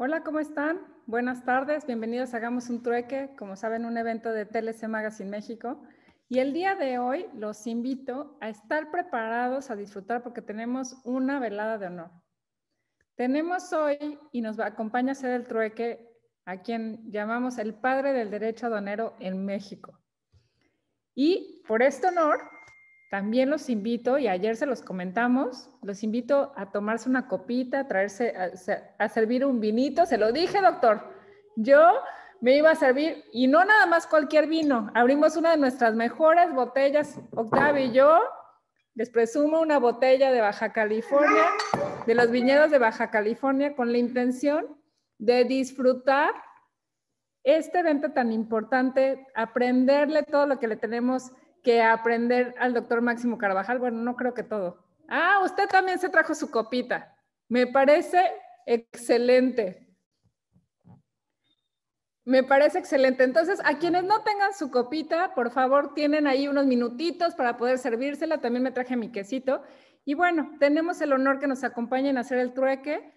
Hola, ¿cómo están? Buenas tardes, bienvenidos a Hagamos un Trueque, como saben, un evento de TLC Magazine México. Y el día de hoy los invito a estar preparados a disfrutar porque tenemos una velada de honor. Tenemos hoy y nos acompaña a hacer el trueque a quien llamamos el padre del derecho aduanero en México. Y por este honor también los invito, y ayer se los comentamos, los invito a tomarse una copita, a traerse, a, servir un vinito. Se lo dije, doctor. Yo me iba a servir, y no nada más cualquier vino. Abrimos una de nuestras mejores botellas, Octavio y yo. Les presumo una botella de Baja California, de los viñedos de Baja California, con la intención de disfrutar este evento tan importante, aprenderle todo lo que le tenemos que aprender al doctor Máximo Carvajal. Bueno, no creo que todo. Ah, usted también se trajo su copita. Me parece excelente. Me parece excelente. Entonces, a quienes no tengan su copita, por favor, tienen ahí unos minutitos para poder servírsela. También me traje mi quesito. Y bueno, tenemos el honor que nos acompañen a hacer el trueque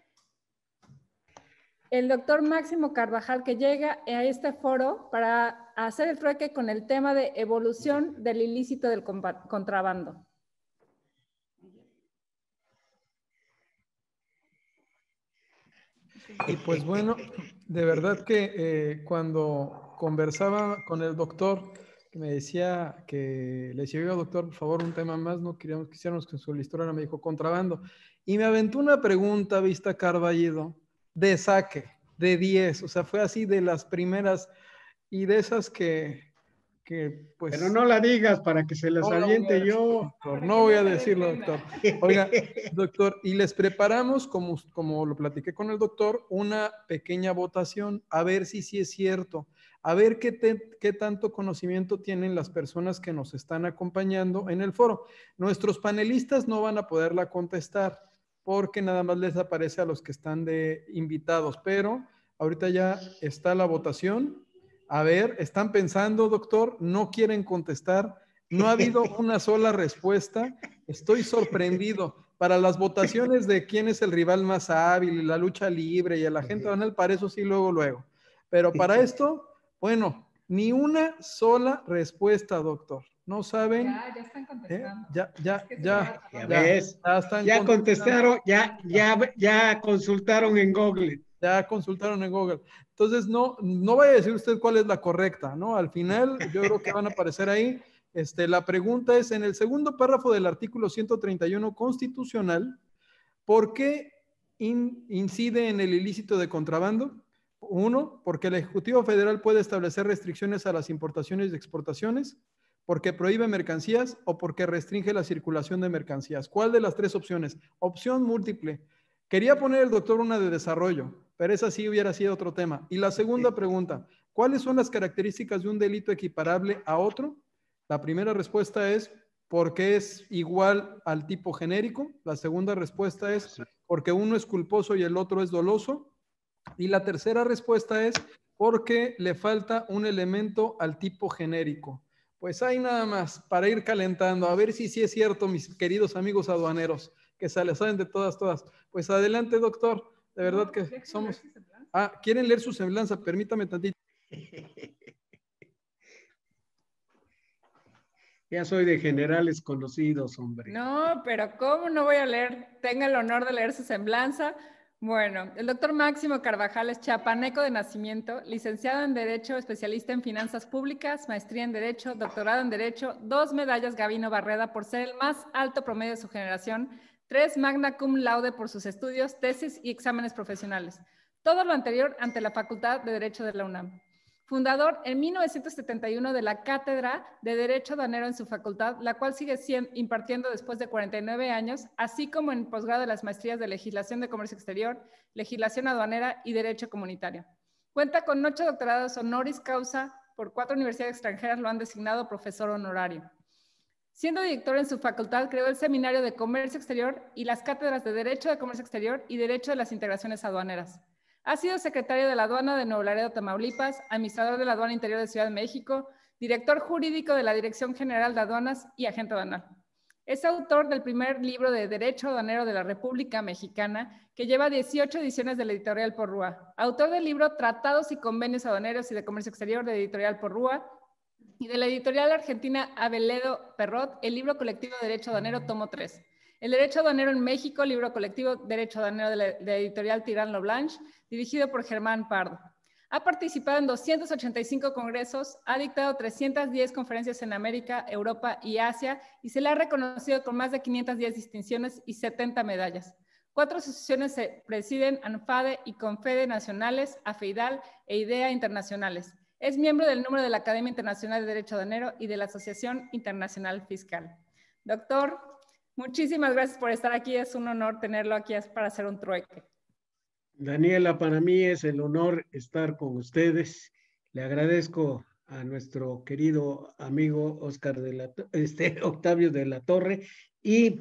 el doctor Máximo Carvajal que llega a este foro para hacer el trueque con el tema de evolución del ilícito del contrabando. Y pues bueno, de verdad que eh, cuando conversaba con el doctor, me decía que le decía, doctor, por favor, un tema más, no queríamos, quisiéramos que su historia me dijo contrabando. Y me aventó una pregunta, Vista Carballido, de saque, de 10. O sea, fue así de las primeras y de esas que, pues... Pero no la digas para que se las yo. no voy a decirlo, doctor. Oiga, doctor, y les preparamos, como, como lo platiqué con el doctor, una pequeña votación a ver si sí es cierto, a ver qué, qué tanto conocimiento tienen las personas que nos están acompañando en el foro. Nuestros panelistas no van a poderla contestar porque nada más les aparece a los que están de invitados, pero ahorita ya está la votación. A ver, están pensando, doctor, no quieren contestar, no ha habido una sola respuesta, estoy sorprendido. Para las votaciones de quién es el rival más hábil, la lucha libre y a la gente van para eso sí, luego, luego. Pero para esto, bueno, ni una sola respuesta, doctor no saben. Ya, ya ¿Eh? Ya, ya, ya, ya, ya, ya contestaron, ya, ya, ya consultaron en Google. Ya consultaron en Google. Entonces, no, no vaya a decir usted cuál es la correcta, ¿no? Al final, yo creo que van a aparecer ahí. Este, la pregunta es, en el segundo párrafo del artículo 131 constitucional, ¿por qué incide en el ilícito de contrabando? Uno, porque el Ejecutivo Federal puede establecer restricciones a las importaciones y exportaciones porque prohíbe mercancías o porque restringe la circulación de mercancías. ¿Cuál de las tres opciones? Opción múltiple. Quería poner el doctor una de desarrollo, pero esa sí hubiera sido otro tema. Y la segunda pregunta, ¿cuáles son las características de un delito equiparable a otro? La primera respuesta es porque es igual al tipo genérico. La segunda respuesta es porque uno es culposo y el otro es doloso. Y la tercera respuesta es porque le falta un elemento al tipo genérico. Pues hay nada más para ir calentando, a ver si sí es cierto, mis queridos amigos aduaneros, que se les saben de todas, todas. Pues adelante, doctor. De verdad que pues, somos. ah, quieren leer su semblanza, permítame tantito. Ya soy de generales conocidos, hombre. No, pero ¿cómo no voy a leer? Tenga el honor de leer su semblanza. Bueno, el doctor Máximo Carvajal es chapaneco de nacimiento, licenciado en Derecho, especialista en Finanzas Públicas, maestría en Derecho, doctorado en Derecho, dos medallas Gavino Barreda por ser el más alto promedio de su generación, tres magna cum laude por sus estudios, tesis y exámenes profesionales. Todo lo anterior ante la Facultad de Derecho de la UNAM fundador en 1971 de la Cátedra de Derecho Aduanero en su facultad, la cual sigue impartiendo después de 49 años, así como en posgrado de las maestrías de Legislación de Comercio Exterior, Legislación Aduanera y Derecho Comunitario. Cuenta con ocho doctorados honoris causa por cuatro universidades extranjeras lo han designado profesor honorario. Siendo director en su facultad, creó el Seminario de Comercio Exterior y las cátedras de Derecho de Comercio Exterior y Derecho de las Integraciones Aduaneras. Ha sido secretario de la aduana de Nuevo Laredo, Tamaulipas, administrador de la aduana interior de Ciudad de México, director jurídico de la Dirección General de Aduanas y agente aduanal. Es autor del primer libro de Derecho Aduanero de la República Mexicana, que lleva 18 ediciones de la editorial Porrúa. Autor del libro Tratados y Convenios Aduaneros y de Comercio Exterior de editorial Porrúa y de la editorial argentina Abeledo Perrot, el libro colectivo Derecho Aduanero, tomo 3. El Derecho Aduanero en México, libro colectivo Derecho Aduanero de la editorial Tirán Blanche dirigido por Germán Pardo. Ha participado en 285 congresos, ha dictado 310 conferencias en América, Europa y Asia y se le ha reconocido con más de 510 distinciones y 70 medallas. Cuatro asociaciones se presiden, ANFADE y CONFEDE nacionales, AFEIDAL e IDEA internacionales. Es miembro del número de la Academia Internacional de Derecho Aduanero y de la Asociación Internacional Fiscal. Doctor, muchísimas gracias por estar aquí. Es un honor tenerlo aquí para hacer un trueque. Daniela, para mí es el honor estar con ustedes. Le agradezco a nuestro querido amigo Oscar de la, este, Octavio de la Torre y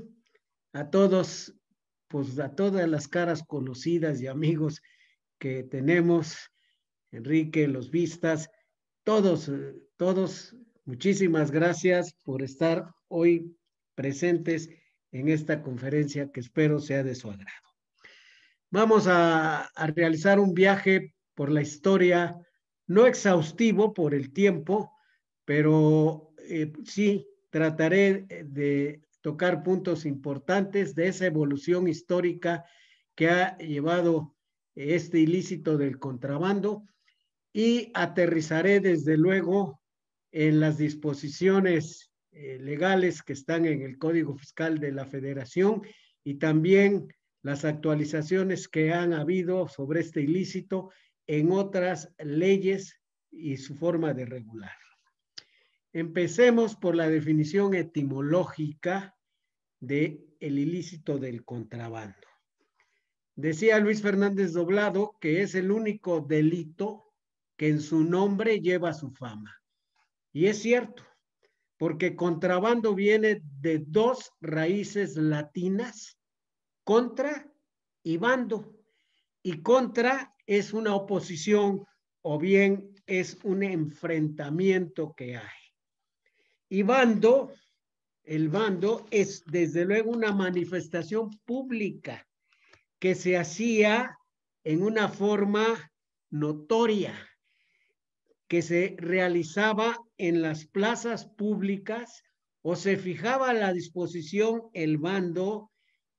a todos, pues a todas las caras conocidas y amigos que tenemos, Enrique, los vistas, todos, todos, muchísimas gracias por estar hoy presentes en esta conferencia que espero sea de su agrado. Vamos a, realizar un viaje por la historia, no exhaustivo por el tiempo, pero eh, sí trataré de tocar puntos importantes de esa evolución histórica que ha llevado este ilícito del contrabando y aterrizaré desde luego en las disposiciones eh, legales que están en el Código Fiscal de la Federación y también las actualizaciones que han habido sobre este ilícito en otras leyes y su forma de regular. Empecemos por la definición etimológica de el ilícito del contrabando. Decía Luis Fernández Doblado que es el único delito que en su nombre lleva su fama. Y es cierto, porque contrabando viene de dos raíces latinas contra y bando. Y contra es una oposición o bien es un enfrentamiento que hay. Y bando, el bando es desde luego una manifestación pública que se hacía en una forma notoria, que se realizaba en las plazas públicas o se fijaba a la disposición el bando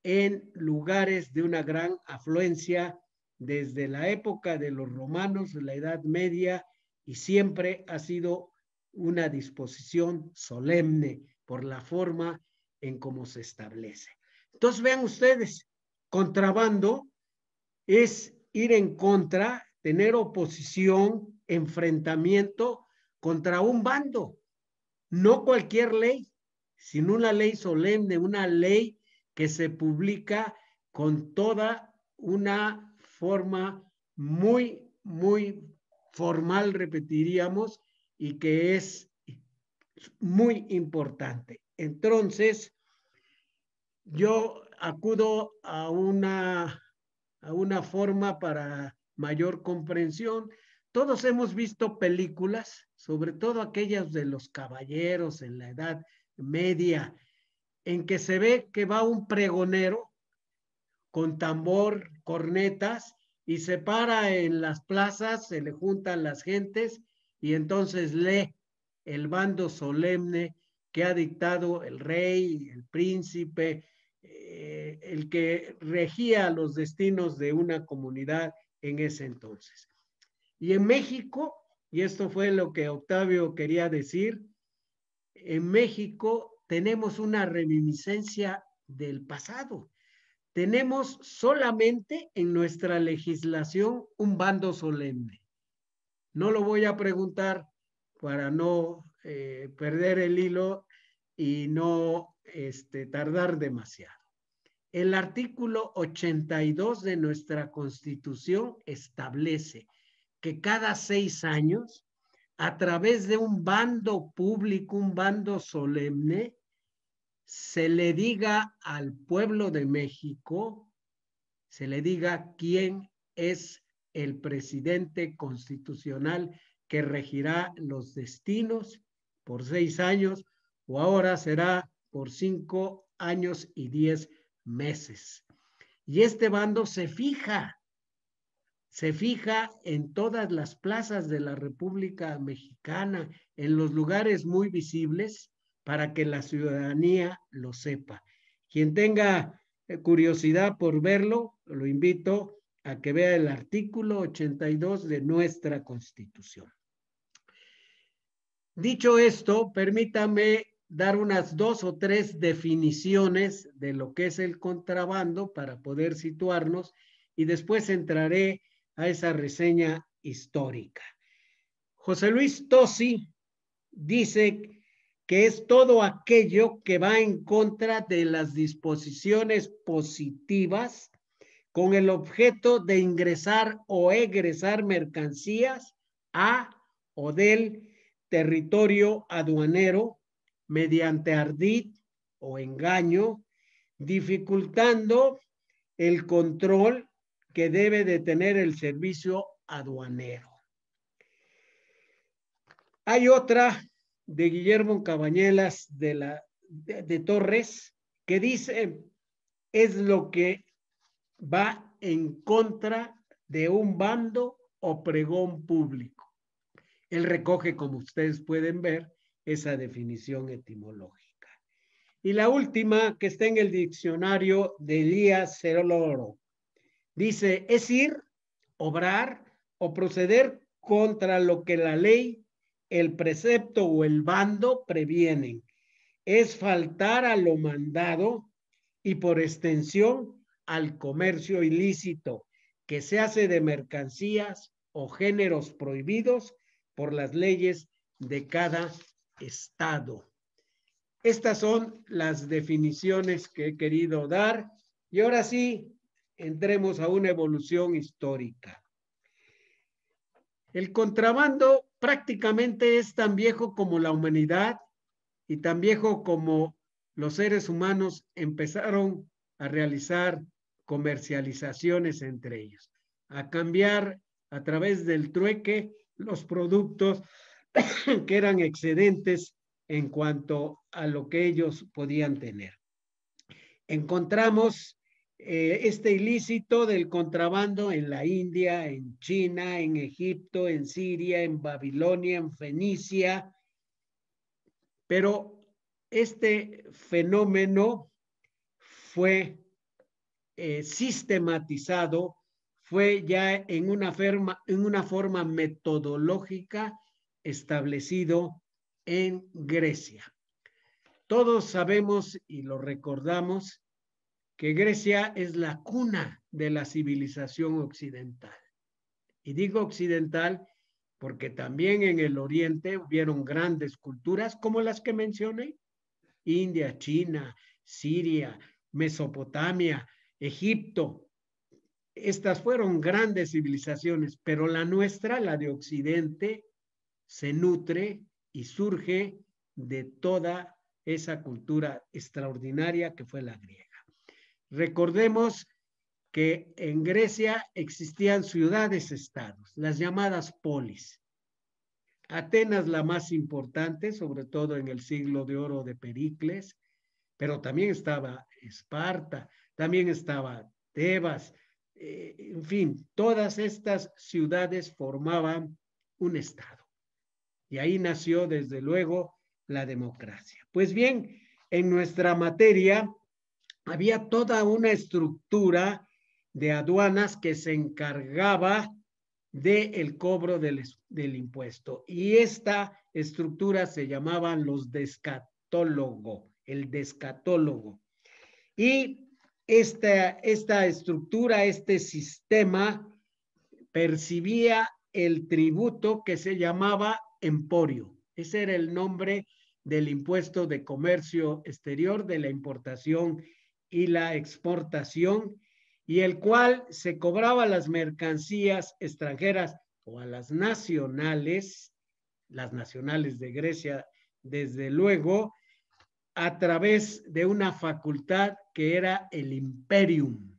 en lugares de una gran afluencia desde la época de los romanos, de la Edad Media, y siempre ha sido una disposición solemne por la forma en cómo se establece. Entonces, vean ustedes, contrabando es ir en contra, tener oposición, enfrentamiento contra un bando. No cualquier ley, sino una ley solemne, una ley que se publica con toda una forma muy, muy formal, repetiríamos, y que es muy importante. Entonces, yo acudo a una, a una forma para mayor comprensión. Todos hemos visto películas, sobre todo aquellas de los caballeros en la edad media, en que se ve que va un pregonero con tambor, cornetas, y se para en las plazas, se le juntan las gentes, y entonces lee el bando solemne que ha dictado el rey, el príncipe, eh, el que regía los destinos de una comunidad en ese entonces. Y en México, y esto fue lo que Octavio quería decir, en México tenemos una reminiscencia del pasado. Tenemos solamente en nuestra legislación un bando solemne. No lo voy a preguntar para no eh, perder el hilo y no este, tardar demasiado. El artículo 82 de nuestra Constitución establece que cada seis años, a través de un bando público, un bando solemne, se le diga al pueblo de México, se le diga quién es el presidente constitucional que regirá los destinos por seis años o ahora será por cinco años y diez meses. Y este bando se fija, se fija en todas las plazas de la República Mexicana, en los lugares muy visibles, para que la ciudadanía lo sepa. Quien tenga eh, curiosidad por verlo, lo invito a que vea el artículo 82 de nuestra Constitución. Dicho esto, permítame dar unas dos o tres definiciones de lo que es el contrabando para poder situarnos y después entraré a esa reseña histórica. José Luis Tosi dice que es todo aquello que va en contra de las disposiciones positivas con el objeto de ingresar o egresar mercancías a o del territorio aduanero mediante ardid o engaño, dificultando el control que debe de tener el servicio aduanero. Hay otra de Guillermo Cabañelas de, la, de, Torres, que dice, es lo que va en contra de un bando o pregón público. Él recoge, como ustedes pueden ver, esa definición etimológica. Y la última, que está en el diccionario de Elías Ceroloro, dice, es ir, obrar o proceder contra lo que la ley el precepto o el bando previenen. Es faltar a lo mandado y por extensión al comercio ilícito que se hace de mercancías o géneros prohibidos por las leyes de cada estado. Estas son las definiciones que he querido dar y ahora sí entremos a una evolución histórica. El contrabando prácticamente es tan viejo como la humanidad y tan viejo como los seres humanos empezaron a realizar comercializaciones entre ellos, a cambiar a través del trueque los productos que eran excedentes en cuanto a lo que ellos podían tener. Encontramos eh, este ilícito del contrabando en la India, en China, en Egipto, en Siria, en Babilonia, en Fenicia. Pero este fenómeno fue eh, sistematizado, fue ya en una, en una forma metodológica establecido en Grecia. Todos sabemos y lo recordamos que Grecia es la cuna de la civilización occidental. Y digo occidental porque también en el oriente hubieron grandes culturas como las que mencioné, India, China, Siria, Mesopotamia, Egipto. Estas fueron grandes civilizaciones, pero la nuestra, la de Occidente, se nutre y surge de toda esa cultura extraordinaria que fue la griega. Recordemos que en Grecia existían ciudades-estados, las llamadas polis. Atenas la más importante, sobre todo en el siglo de oro de Pericles, pero también estaba Esparta, también estaba Tebas, eh, en fin, todas estas ciudades formaban un Estado. Y ahí nació, desde luego, la democracia. Pues bien, en nuestra materia había toda una estructura de aduanas que se encargaba del cobro del, impuesto. Y esta estructura se llamaban los descatólogo, el descatólogo. Y esta, esta estructura, este sistema, percibía el tributo que se llamaba emporio. Ese era el nombre del impuesto de comercio exterior de la importación y la exportación, y el cual se cobraba las mercancías extranjeras o a las nacionales, las nacionales de Grecia, desde luego, a través de una facultad que era el imperium,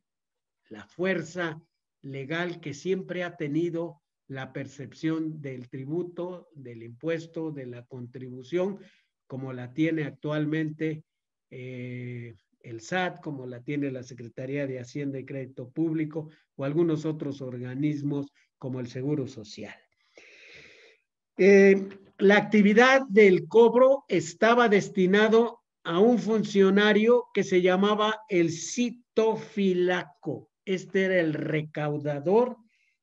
la fuerza legal que siempre ha tenido la percepción del tributo, del impuesto, de la contribución, como la tiene actualmente eh, el SAT, como la tiene la Secretaría de Hacienda y Crédito Público o algunos otros organismos como el Seguro Social. Eh, la actividad del cobro estaba destinado a un funcionario que se llamaba el citofilaco. Este era el recaudador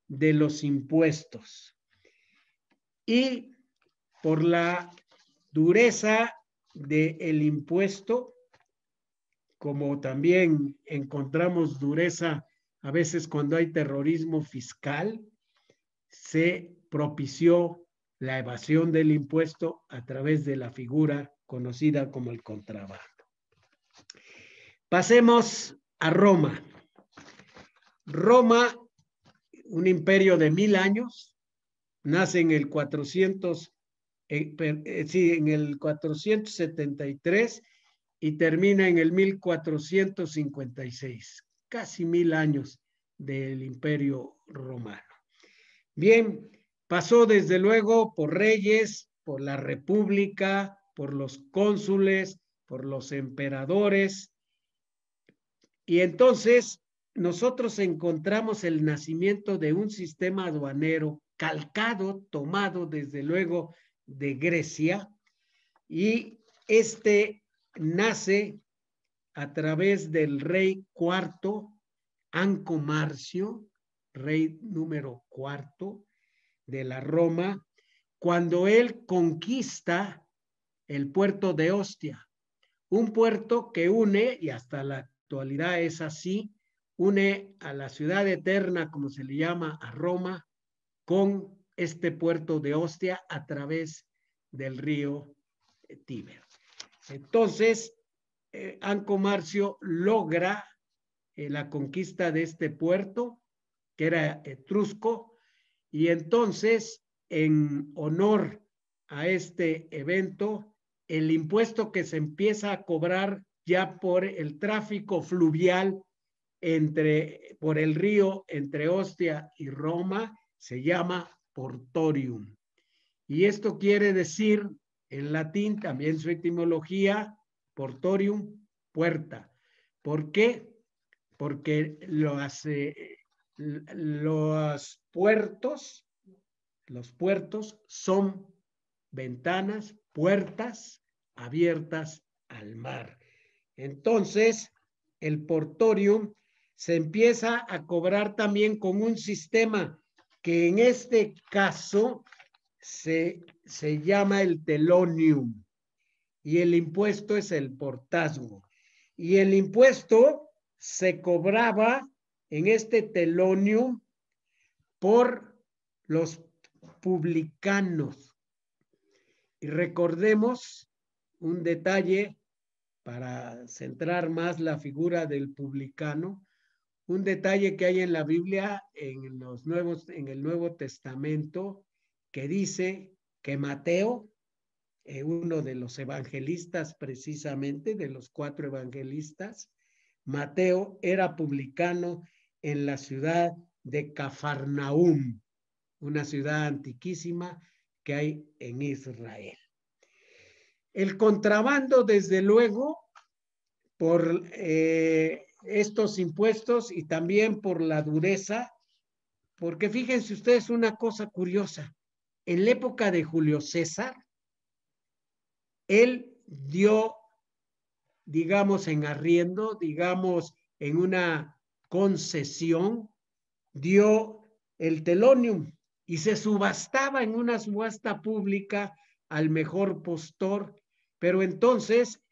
de los impuestos. Y por la dureza del impuesto, como también encontramos dureza a veces cuando hay terrorismo fiscal, se propició la evasión del impuesto a través de la figura conocida como el contrabando. Pasemos a Roma. Roma, un imperio de mil años, nace en el 400, eh, eh, sí, en el 473 y termina en el 1456, casi mil años del imperio romano. Bien, pasó desde luego por reyes, por la república, por los cónsules, por los emperadores. Y entonces nosotros encontramos el nacimiento de un sistema aduanero calcado, tomado desde luego de Grecia, y este nace a través del rey cuarto, Ancomarcio, rey número cuarto de la Roma, cuando él conquista el puerto de Ostia, un puerto que une, y hasta la actualidad es así, une a la ciudad eterna, como se le llama, a Roma, con este puerto de Ostia a través del río Tíber. Entonces, eh, Ancomarcio logra eh, la conquista de este puerto, que era etrusco, y entonces, en honor a este evento, el impuesto que se empieza a cobrar ya por el tráfico fluvial entre, por el río entre Ostia y Roma, se llama portorium. Y esto quiere decir en latín también su etimología, portorium, puerta. ¿Por qué? Porque los, eh, los puertos, los puertos son ventanas, puertas abiertas al mar. Entonces, el portorium se empieza a cobrar también con un sistema que en este caso se, se llama el telonium y el impuesto es el portazgo. Y el impuesto se cobraba en este telonium por los publicanos. Y recordemos un detalle para centrar más la figura del publicano, un detalle que hay en la Biblia, en, los nuevos, en el Nuevo Testamento, que dice que Mateo, eh, uno de los evangelistas precisamente, de los cuatro evangelistas, Mateo era publicano en la ciudad de Cafarnaum, una ciudad antiquísima que hay en Israel. El contrabando, desde luego, por eh, estos impuestos y también por la dureza, porque fíjense ustedes una cosa curiosa, en la época de Julio César, él dio, digamos, en arriendo, digamos, en una concesión, dio el telonium y se subastaba en una subasta pública al mejor postor, pero entonces,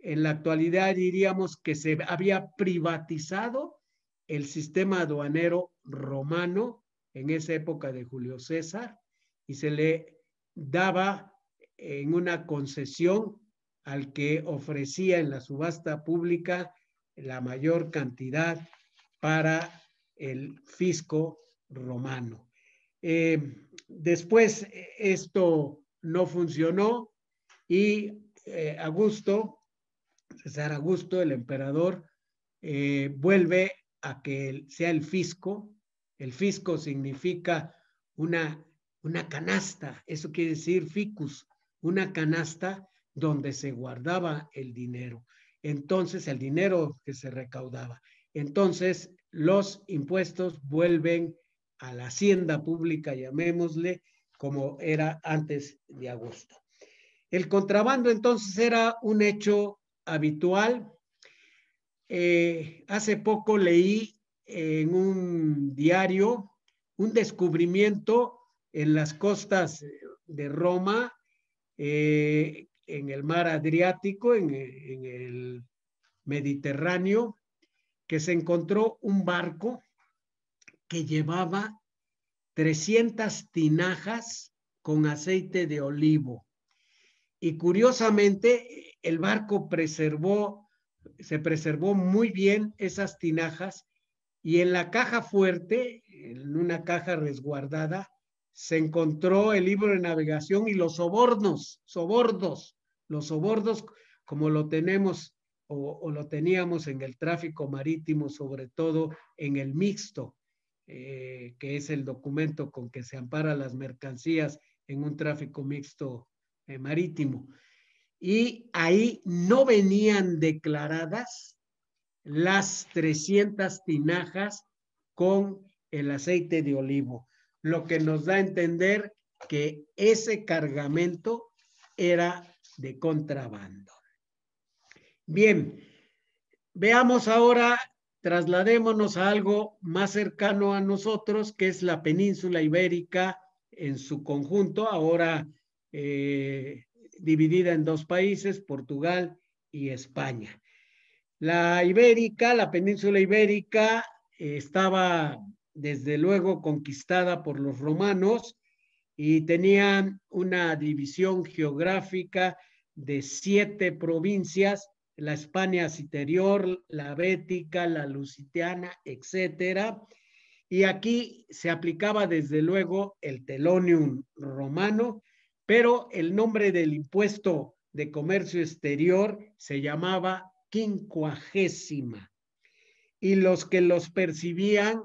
en la actualidad diríamos que se había privatizado el sistema aduanero romano en esa época de Julio César y se le daba en una concesión al que ofrecía en la subasta pública la mayor cantidad para el fisco romano. Eh, después esto no funcionó y eh, Augusto, César Augusto, el emperador, eh, vuelve a que sea el fisco. El fisco significa una una canasta, eso quiere decir ficus, una canasta donde se guardaba el dinero. Entonces, el dinero que se recaudaba. Entonces, los impuestos vuelven a la hacienda pública, llamémosle, como era antes de agosto. El contrabando entonces era un hecho habitual. Eh, hace poco leí en un diario un descubrimiento en las costas eh, de Roma, eh, en el mar Adriático, en, en el Mediterráneo, que se encontró un barco que llevaba 300 tinajas con aceite de olivo. Y curiosamente, el barco preservó, se preservó muy bien esas tinajas y en la caja fuerte, en una caja resguardada, se encontró el libro de navegación y los sobornos, sobordos, los sobordos como lo tenemos o, lo teníamos en el tráfico marítimo, sobre todo en el mixto, eh, que es el documento con que se ampara las mercancías en un tráfico mixto eh, marítimo. Y ahí no venían declaradas las 300 tinajas con el aceite de olivo lo que nos da a entender que ese cargamento era de contrabando. Bien, veamos ahora, trasladémonos a algo más cercano a nosotros, que es la península ibérica en su conjunto, ahora eh, dividida en dos países, Portugal y España. La ibérica, la península ibérica, eh, estaba desde luego conquistada por los romanos y tenían una división geográfica de siete provincias, la España Citerior, la Bética, la Lusitiana, etcétera. Y aquí se aplicaba desde luego el telonium romano, pero el nombre del impuesto de comercio exterior se llamaba quincuagésima. Y los que los percibían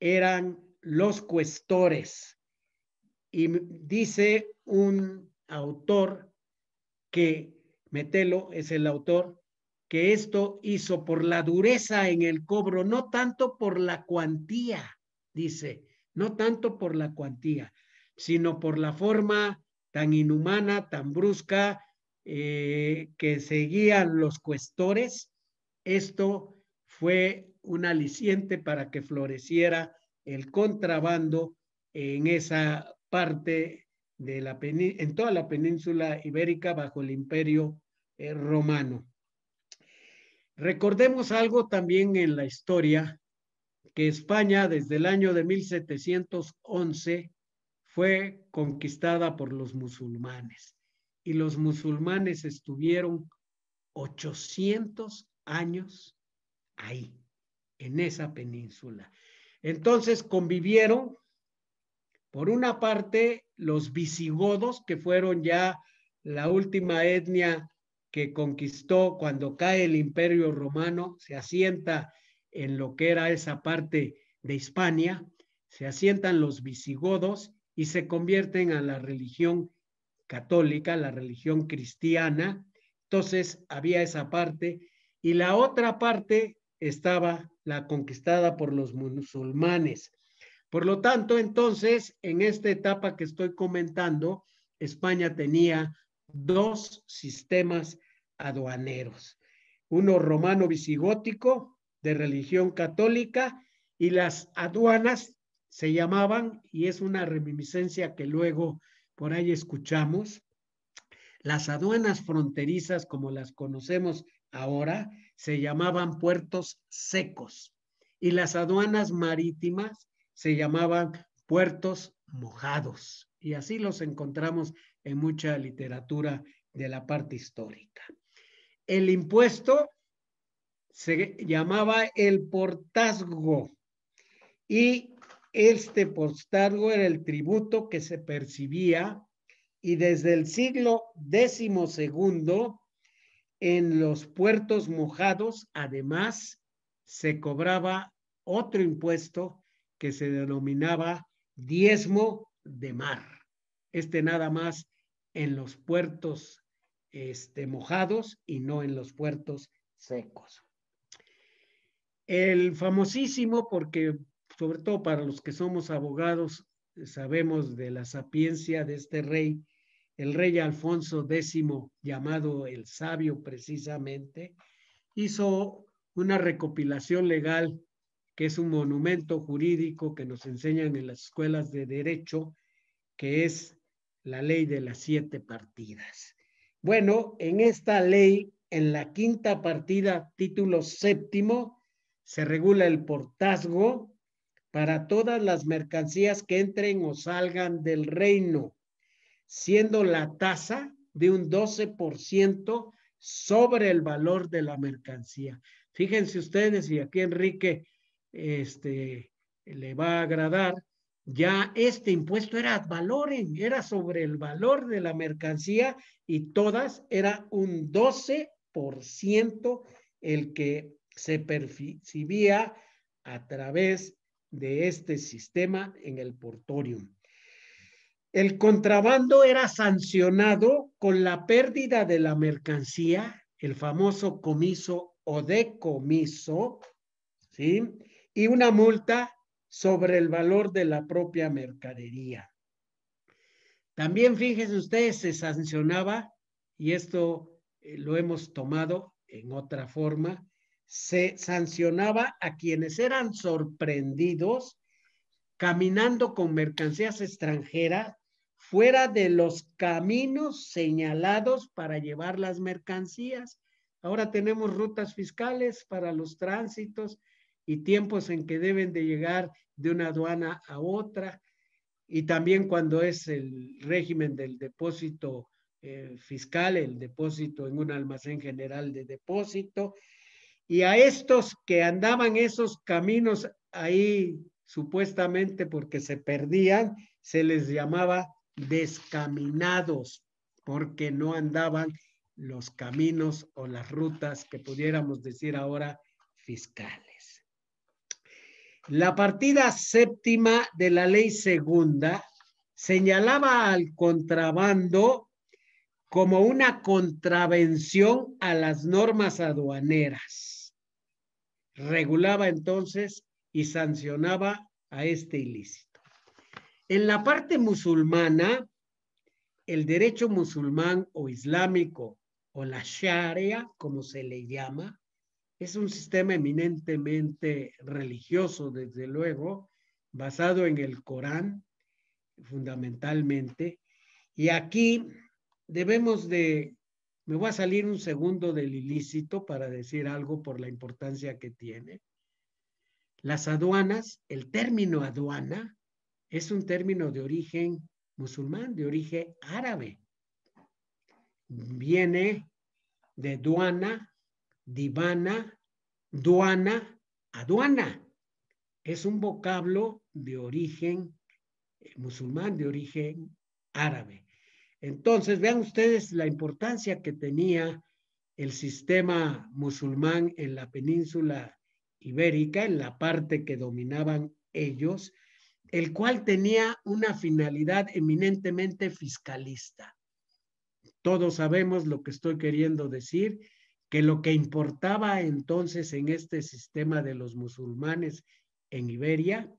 eran los cuestores. Y dice un autor que, Metelo es el autor, que esto hizo por la dureza en el cobro, no tanto por la cuantía, dice, no tanto por la cuantía, sino por la forma tan inhumana, tan brusca eh, que seguían los cuestores. Esto fue un aliciente para que floreciera el contrabando en esa parte de la en toda la península ibérica bajo el imperio eh, romano. Recordemos algo también en la historia, que España desde el año de 1711 fue conquistada por los musulmanes y los musulmanes estuvieron 800 años ahí en esa península. Entonces convivieron, por una parte, los visigodos, que fueron ya la última etnia que conquistó cuando cae el imperio romano, se asienta en lo que era esa parte de Hispania, se asientan los visigodos y se convierten a la religión católica, la religión cristiana. Entonces había esa parte. Y la otra parte estaba la conquistada por los musulmanes. Por lo tanto, entonces, en esta etapa que estoy comentando, España tenía dos sistemas aduaneros, uno romano visigótico de religión católica y las aduanas se llamaban, y es una reminiscencia que luego por ahí escuchamos, las aduanas fronterizas como las conocemos ahora, se llamaban puertos secos y las aduanas marítimas se llamaban puertos mojados. Y así los encontramos en mucha literatura de la parte histórica. El impuesto se llamaba el portazgo y este portazgo era el tributo que se percibía y desde el siglo XII en los puertos mojados, además, se cobraba otro impuesto que se denominaba diezmo de mar. Este nada más en los puertos este, mojados y no en los puertos secos. El famosísimo, porque sobre todo para los que somos abogados, eh, sabemos de la sapiencia de este rey el rey Alfonso X, llamado el sabio precisamente, hizo una recopilación legal que es un monumento jurídico que nos enseñan en las escuelas de derecho, que es la ley de las siete partidas. Bueno, en esta ley, en la quinta partida, título séptimo, se regula el portazgo para todas las mercancías que entren o salgan del reino siendo la tasa de un 12% sobre el valor de la mercancía. Fíjense ustedes, y aquí Enrique este, le va a agradar, ya este impuesto era ad valorem, era sobre el valor de la mercancía y todas era un 12% el que se percibía a través de este sistema en el portorium el contrabando era sancionado con la pérdida de la mercancía, el famoso comiso o decomiso, ¿sí? Y una multa sobre el valor de la propia mercadería. También fíjense ustedes, se sancionaba, y esto eh, lo hemos tomado en otra forma, se sancionaba a quienes eran sorprendidos caminando con mercancías extranjeras fuera de los caminos señalados para llevar las mercancías. Ahora tenemos rutas fiscales para los tránsitos y tiempos en que deben de llegar de una aduana a otra y también cuando es el régimen del depósito eh, fiscal, el depósito en un almacén general de depósito. Y a estos que andaban esos caminos ahí supuestamente porque se perdían, se les llamaba descaminados porque no andaban los caminos o las rutas que pudiéramos decir ahora fiscales. La partida séptima de la ley segunda señalaba al contrabando como una contravención a las normas aduaneras. Regulaba entonces y sancionaba a este ilícito. En la parte musulmana, el derecho musulmán o islámico o la sharia, como se le llama, es un sistema eminentemente religioso, desde luego, basado en el Corán fundamentalmente. Y aquí debemos de, me voy a salir un segundo del ilícito para decir algo por la importancia que tiene. Las aduanas, el término aduana, es un término de origen musulmán, de origen árabe. Viene de duana, divana, duana, aduana. Es un vocablo de origen eh, musulmán, de origen árabe. Entonces, vean ustedes la importancia que tenía el sistema musulmán en la península ibérica, en la parte que dominaban ellos, el cual tenía una finalidad eminentemente fiscalista. Todos sabemos lo que estoy queriendo decir, que lo que importaba entonces en este sistema de los musulmanes en Iberia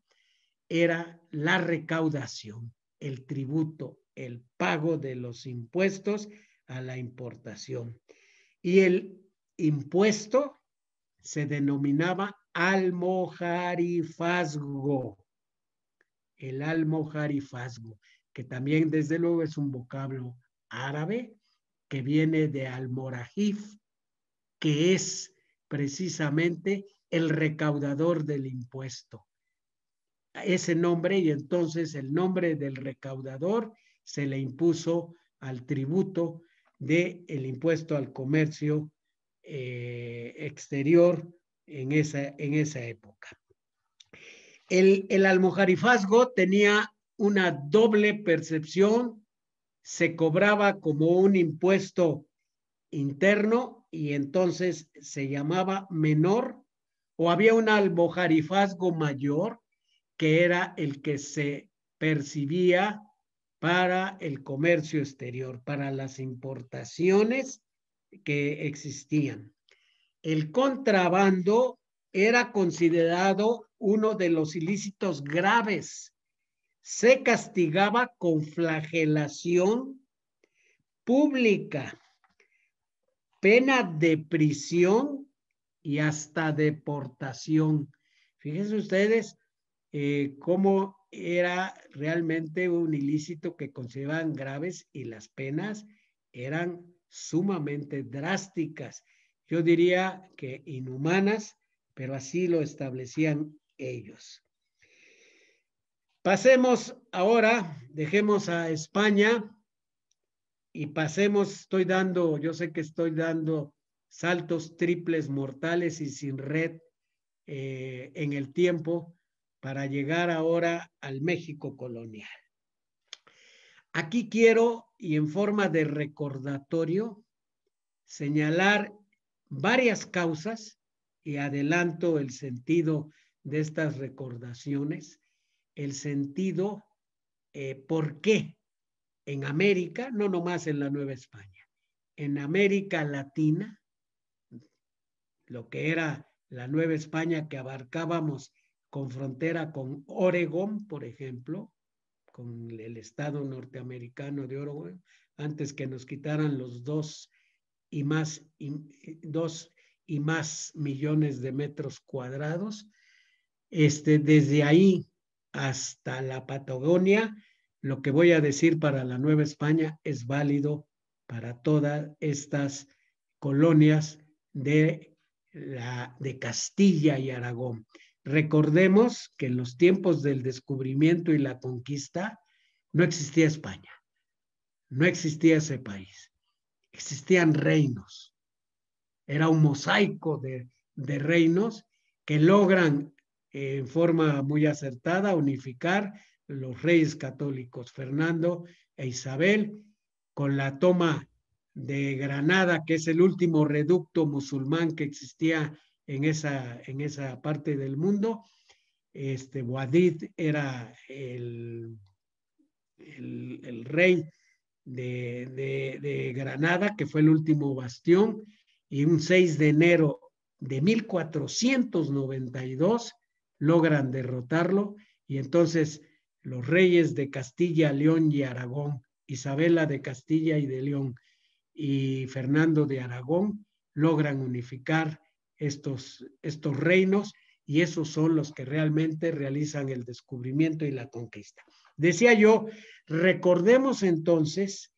era la recaudación, el tributo, el pago de los impuestos a la importación. Y el impuesto se denominaba almojarifazgo el almojarifazgo, que también desde luego es un vocablo árabe que viene de almorajif, que es precisamente el recaudador del impuesto. Ese nombre y entonces el nombre del recaudador se le impuso al tributo del el impuesto al comercio eh, exterior en esa época. El, almoharifazgo almojarifazgo tenía una doble percepción, se cobraba como un impuesto interno y entonces se llamaba menor o había un almojarifazgo mayor que era el que se percibía para el comercio exterior, para las importaciones que existían. El contrabando era considerado uno de los ilícitos graves. Se castigaba con flagelación pública, pena de prisión y hasta deportación. Fíjense ustedes eh, cómo era realmente un ilícito que consideraban graves y las penas eran sumamente drásticas. Yo diría que inhumanas, pero así lo establecían ellos. Pasemos ahora, dejemos a España y pasemos, estoy dando, yo sé que estoy dando saltos triples mortales y sin red eh, en el tiempo para llegar ahora al México colonial. Aquí quiero, y en forma de recordatorio, señalar varias causas y adelanto el sentido de estas recordaciones el sentido eh, por qué en América, no nomás en la Nueva España, en América Latina, lo que era la Nueva España que abarcábamos con frontera con Oregón, por ejemplo, con el estado norteamericano de Oregón, antes que nos quitaran los dos y más, dos y más millones de metros cuadrados, este, desde ahí hasta la Patagonia, lo que voy a decir para la Nueva España es válido para todas estas colonias de, la, de Castilla y Aragón. Recordemos que en los tiempos del descubrimiento y la conquista no existía España, no existía ese país, existían reinos. Era un mosaico de, de reinos que logran en forma muy acertada unificar los reyes católicos Fernando e Isabel con la toma de Granada, que es el último reducto musulmán que existía en esa, en esa parte del mundo. Este Wadid era el, rey de, de Granada, que fue el último bastión, y un 6 de enero de 1492 logran derrotarlo y entonces los reyes de Castilla, León y Aragón, Isabela de Castilla y de León y Fernando de Aragón, logran unificar estos, estos reinos y esos son los que realmente realizan el descubrimiento y la conquista. Decía yo, recordemos entonces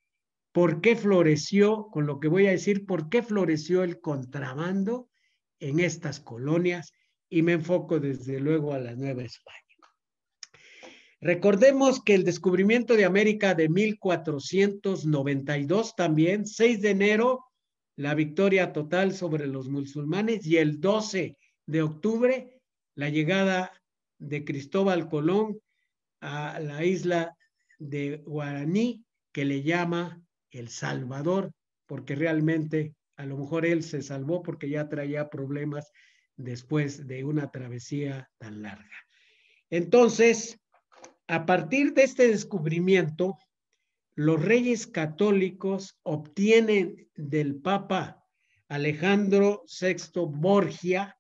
por qué floreció, con lo que voy a decir, por qué floreció el contrabando en estas colonias y me enfoco desde luego a la Nueva España. Recordemos que el descubrimiento de América de 1492 también, 6 de enero, la victoria total sobre los musulmanes y el 12 de octubre, la llegada de Cristóbal Colón a la isla de Guaraní, que le llama El Salvador, porque realmente a lo mejor él se salvó porque ya traía problemas después de una travesía tan larga. Entonces, a partir de este descubrimiento, los reyes católicos obtienen del Papa Alejandro VI Borgia,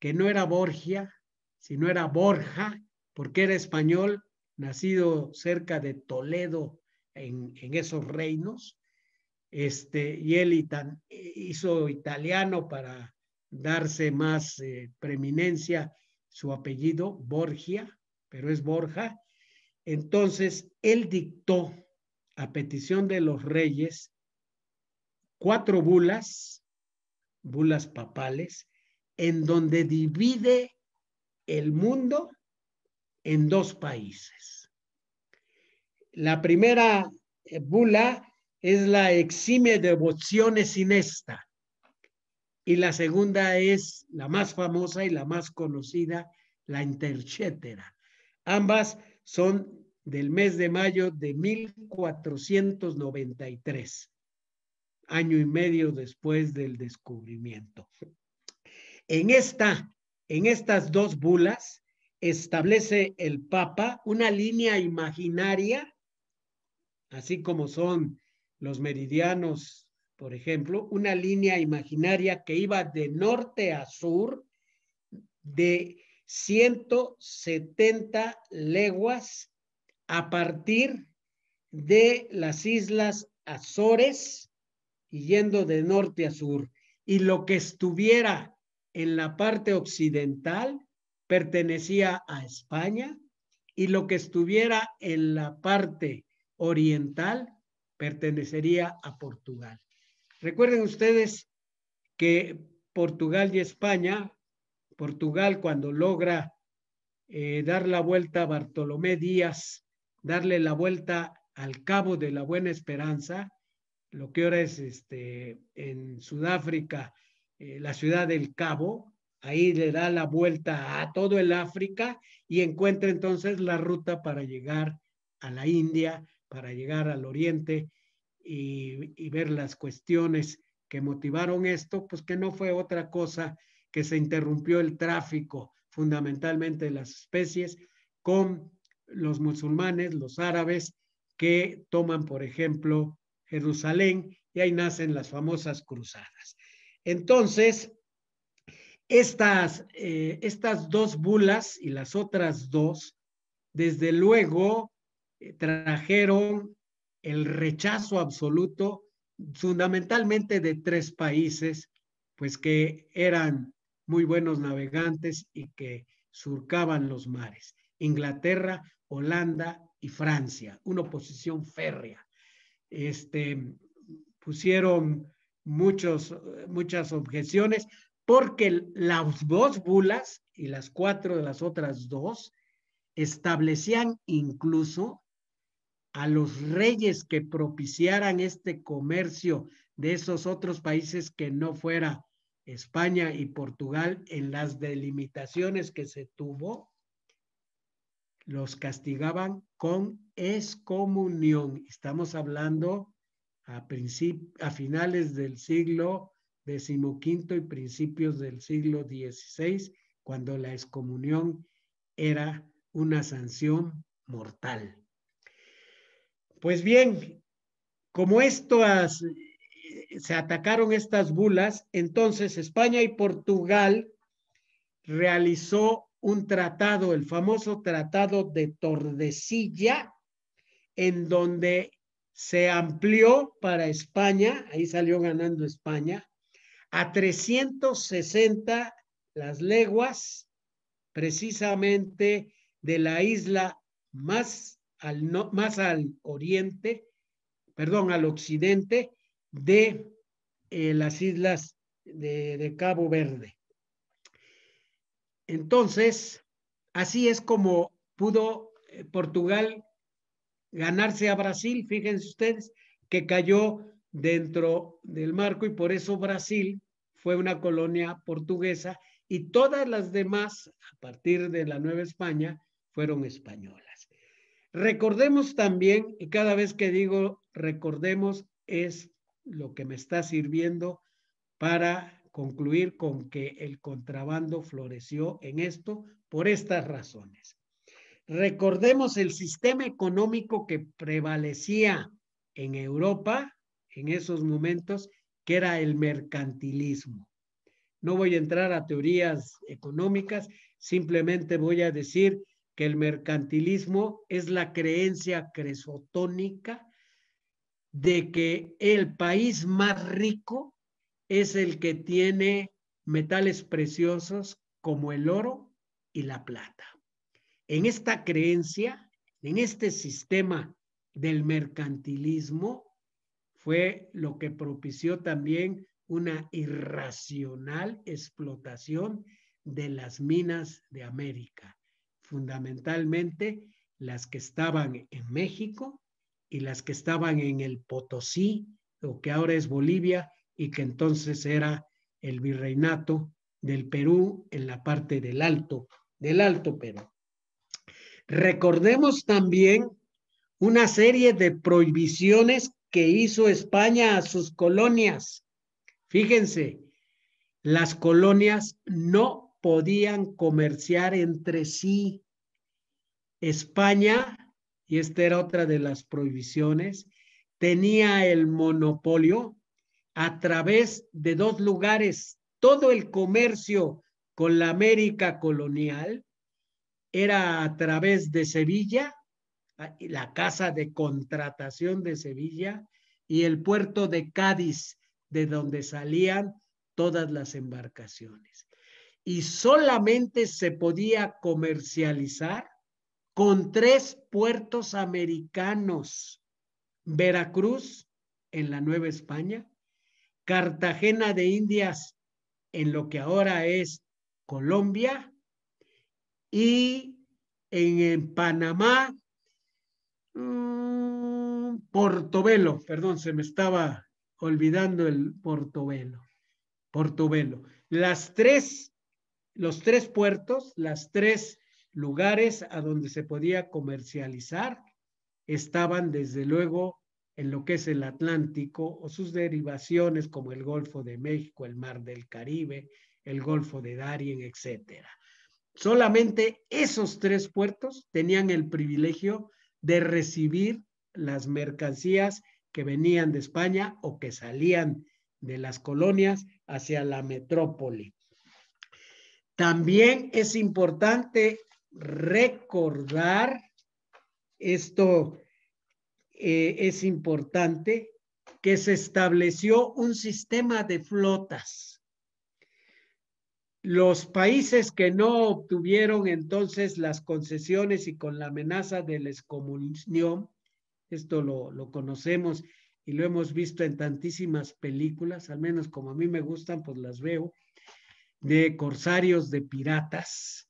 que no era Borgia, sino era Borja, porque era español, nacido cerca de Toledo, en, esos reinos, este, y él hizo italiano para darse más eh, preeminencia su apellido, Borgia, pero es Borja. Entonces, él dictó, a petición de los reyes, cuatro bulas, bulas papales, en donde divide el mundo en dos países. La primera eh, bula es la exime devociones inesta y la segunda es la más famosa y la más conocida, la interchetera. Ambas son del mes de mayo de 1493, año y medio después del descubrimiento. En esta, en estas dos bulas establece el Papa una línea imaginaria, así como son los meridianos por ejemplo, una línea imaginaria que iba de norte a sur de 170 leguas a partir de las islas Azores y yendo de norte a sur. Y lo que estuviera en la parte occidental pertenecía a España y lo que estuviera en la parte oriental pertenecería a Portugal. Recuerden ustedes que Portugal y España, Portugal cuando logra eh, dar la vuelta a Bartolomé Díaz, darle la vuelta al Cabo de la Buena Esperanza, lo que ahora es este, en Sudáfrica, eh, la ciudad del Cabo, ahí le da la vuelta a todo el África y encuentra entonces la ruta para llegar a la India, para llegar al Oriente y, ver las cuestiones que motivaron esto, pues que no fue otra cosa que se interrumpió el tráfico fundamentalmente de las especies con los musulmanes, los árabes, que toman, por ejemplo, Jerusalén y ahí nacen las famosas cruzadas. Entonces, estas, eh, estas dos bulas y las otras dos, desde luego, eh, trajeron el rechazo absoluto fundamentalmente de tres países, pues que eran muy buenos navegantes y que surcaban los mares, Inglaterra, Holanda y Francia, una oposición férrea. Este, pusieron muchos, muchas objeciones porque las dos bulas y las cuatro de las otras dos establecían incluso a los reyes que propiciaran este comercio de esos otros países que no fuera España y Portugal en las delimitaciones que se tuvo, los castigaban con excomunión. Estamos hablando a, a finales del siglo XV y principios del siglo XVI, cuando la excomunión era una sanción mortal. Pues bien, como esto eh, se atacaron estas bulas, entonces España y Portugal realizó un tratado, el famoso tratado de Tordesilla, en donde se amplió para España, ahí salió ganando España, a 360 las leguas precisamente de la isla más más al oriente, perdón, al occidente de eh, las islas de Cabo Verde. Entonces, así es como pudo eh, Portugal ganarse a Brasil, fíjense ustedes, que cayó dentro del marco y por eso Brasil fue una colonia portuguesa y todas las demás, a partir de la Nueva España, fueron españolas. Recordemos también, y cada vez que digo recordemos, es lo que me está sirviendo para concluir con que el contrabando floreció en esto por estas razones. Recordemos el sistema económico que prevalecía en Europa en esos momentos, que era el mercantilismo. No voy a entrar a teorías económicas, simplemente voy a decir el mercantilismo es la creencia cresotónica de que el país más rico es el que tiene metales preciosos como el oro y la plata. En esta creencia, en este sistema del mercantilismo, fue lo que propició también una irracional explotación de las minas de América fundamentalmente las que estaban en México y las que estaban en el Potosí, lo que ahora es Bolivia y que entonces era el virreinato del Perú en la parte del Alto, del Alto Perú. Recordemos también una serie de prohibiciones que hizo España a sus colonias. Fíjense, las colonias no podían comerciar entre sí. España, y esta era otra de las prohibiciones, tenía el monopolio a través de dos lugares. Todo el comercio con la América colonial era a través de Sevilla, la casa de contratación de Sevilla y el puerto de Cádiz, de donde salían todas las embarcaciones y solamente se podía comercializar con tres puertos americanos, Veracruz en la Nueva España, Cartagena de Indias en lo que ahora es Colombia y en, Panamá, mm, Portobelo, perdón, se me estaba olvidando el Portobelo, Portobelo. Las tres los tres puertos, las tres lugares a donde se podía comercializar, estaban desde luego en lo que es el Atlántico o sus derivaciones como el Golfo de México, el Mar del Caribe, el Golfo de Darien, etcétera. Solamente esos tres puertos tenían el privilegio de recibir las mercancías que venían de España o que salían de las colonias hacia la metrópoli. También es importante recordar, esto eh, es importante, que se estableció un sistema de flotas. Los países que no obtuvieron entonces las concesiones y con la amenaza de la excomunión, esto lo, lo conocemos y lo hemos visto en tantísimas películas, al menos como a mí me gustan, pues las veo, de corsarios, de piratas.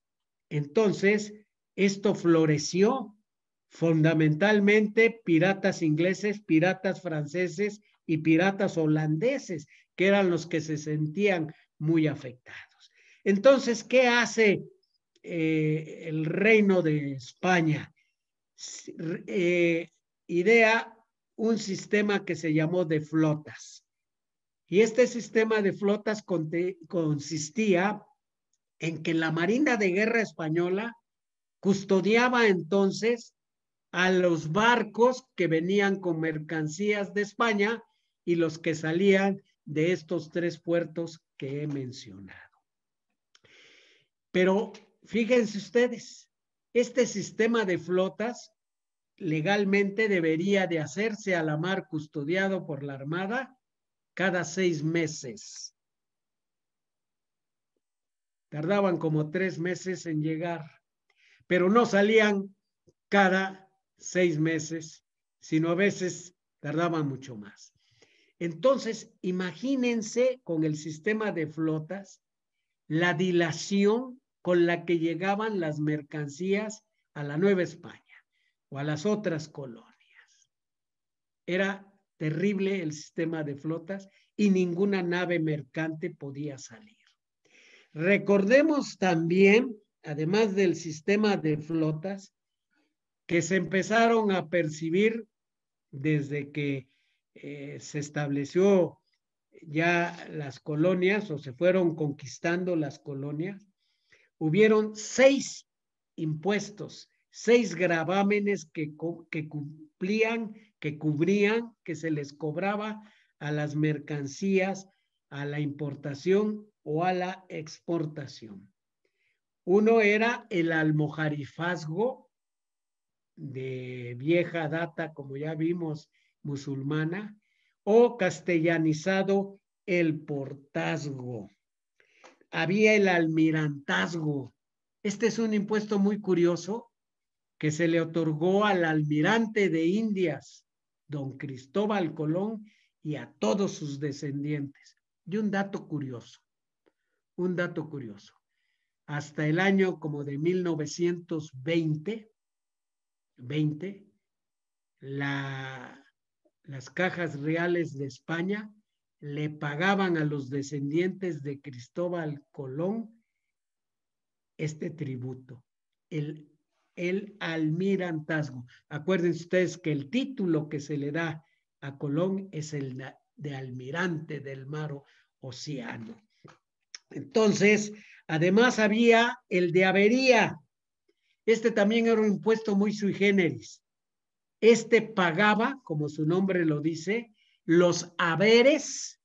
Entonces, esto floreció fundamentalmente piratas ingleses, piratas franceses y piratas holandeses, que eran los que se sentían muy afectados. Entonces, ¿qué hace eh, el reino de España? Eh, idea un sistema que se llamó de flotas. Y este sistema de flotas consistía en que la Marina de Guerra Española custodiaba entonces a los barcos que venían con mercancías de España y los que salían de estos tres puertos que he mencionado. Pero fíjense ustedes, este sistema de flotas legalmente debería de hacerse a la mar custodiado por la Armada cada seis meses. Tardaban como tres meses en llegar, pero no salían cada seis meses, sino a veces tardaban mucho más. Entonces, imagínense con el sistema de flotas la dilación con la que llegaban las mercancías a la Nueva España o a las otras colonias. Era terrible el sistema de flotas y ninguna nave mercante podía salir. Recordemos también, además del sistema de flotas, que se empezaron a percibir desde que eh, se estableció ya las colonias o se fueron conquistando las colonias, hubieron seis impuestos, seis gravámenes que cumplían que cubrían, que se les cobraba a las mercancías, a la importación o a la exportación. Uno era el almojarifazgo de vieja data, como ya vimos, musulmana, o castellanizado el portazgo. Había el almirantazgo. Este es un impuesto muy curioso que se le otorgó al almirante de Indias don Cristóbal Colón y a todos sus descendientes. Y un dato curioso, un dato curioso. Hasta el año como de 1920, 20, las cajas reales de España le pagaban a los descendientes de Cristóbal Colón este tributo, el el almirantazgo. Acuérdense ustedes que el título que se le da a Colón es el de almirante del mar Océano. Entonces, además había el de avería. Este también era un impuesto muy sui generis. Este pagaba, como su nombre lo dice, los haberes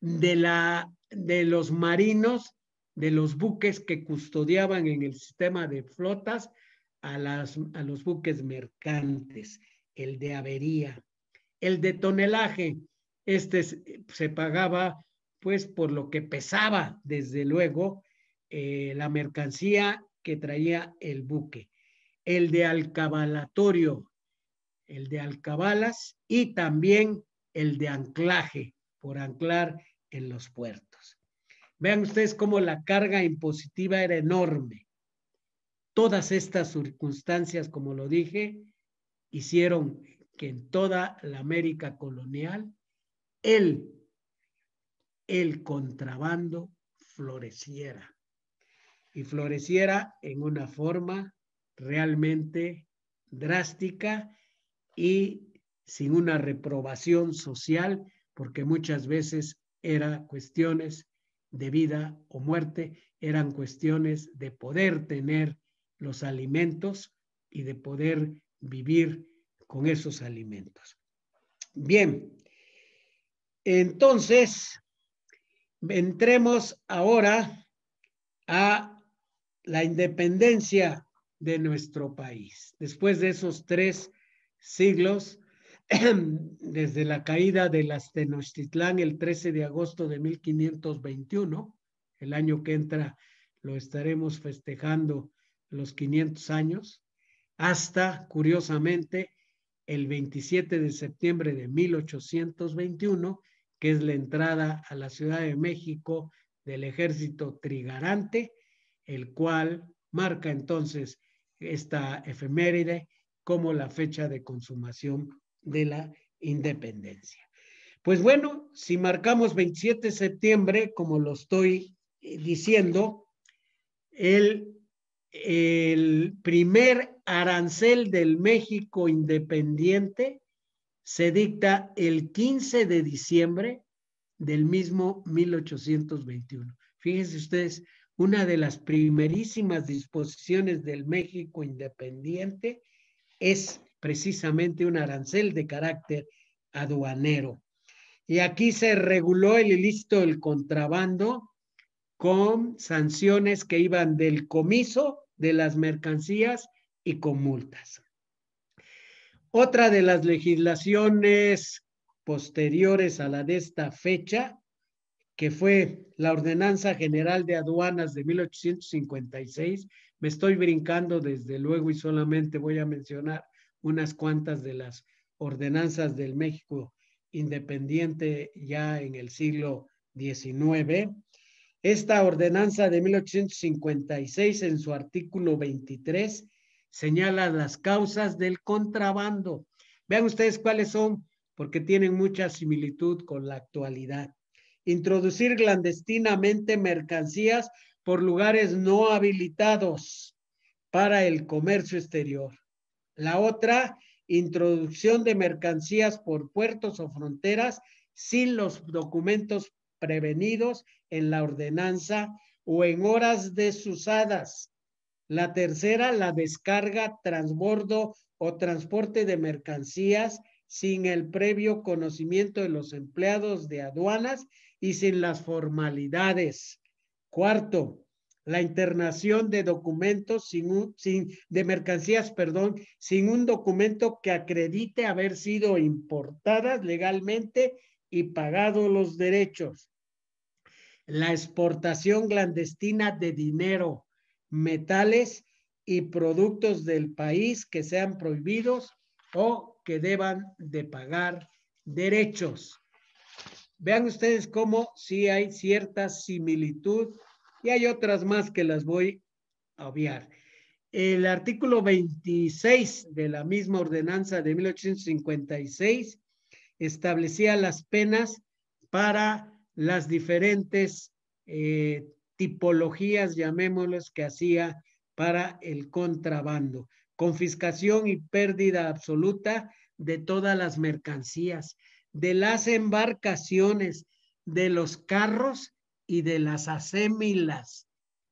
de, la, de los marinos de los buques que custodiaban en el sistema de flotas a, los buques mercantes, el de avería, el de tonelaje. Este se pagaba pues por lo que pesaba, desde luego, eh, la mercancía que traía el buque. El de alcabalatorio, el de alcabalas y también el de anclaje, por anclar en los puertos. Vean ustedes cómo la carga impositiva era enorme Todas estas circunstancias, como lo dije, hicieron que en toda la América colonial el, el contrabando floreciera y floreciera en una forma realmente drástica y sin una reprobación social, porque muchas veces eran cuestiones de vida o muerte, eran cuestiones de poder tener los alimentos y de poder vivir con esos alimentos. Bien, entonces, entremos ahora a la independencia de nuestro país. Después de esos tres siglos, desde la caída de las Tenochtitlán el 13 de agosto de 1521, el año que entra lo estaremos festejando los 500 años, hasta, curiosamente, el 27 de septiembre de 1821, que es la entrada a la Ciudad de México del ejército trigarante, el cual marca entonces esta efeméride como la fecha de consumación de la independencia. Pues bueno, si marcamos 27 de septiembre, como lo estoy eh, diciendo, el el primer arancel del México independiente se dicta el 15 de diciembre del mismo 1821. Fíjense ustedes, una de las primerísimas disposiciones del México independiente es precisamente un arancel de carácter aduanero. Y aquí se reguló el ilícito del contrabando con sanciones que iban del comiso de las mercancías y con multas. Otra de las legislaciones posteriores a la de esta fecha, que fue la Ordenanza General de Aduanas de 1856, me estoy brincando desde luego y solamente voy a mencionar unas cuantas de las ordenanzas del México independiente ya en el siglo XIX. Esta ordenanza de 1856 en su artículo 23 señala las causas del contrabando. Vean ustedes cuáles son, porque tienen mucha similitud con la actualidad. Introducir clandestinamente mercancías por lugares no habilitados para el comercio exterior. La otra, introducción de mercancías por puertos o fronteras sin los documentos prevenidos en la ordenanza o en horas desusadas. La tercera, la descarga, transbordo o transporte de mercancías sin el previo conocimiento de los empleados de aduanas y sin las formalidades. Cuarto, la internación de documentos sin, de mercancías, perdón, sin un documento que acredite haber sido importadas legalmente y pagado los derechos la exportación clandestina de dinero, metales y productos del país que sean prohibidos o que deban de pagar derechos. Vean ustedes cómo sí hay cierta similitud y hay otras más que las voy a obviar. El artículo 26 de la misma ordenanza de 1856 establecía las penas para las diferentes eh, tipologías, llamémoslas, que hacía para el contrabando. Confiscación y pérdida absoluta de todas las mercancías, de las embarcaciones, de los carros y de las asémilas,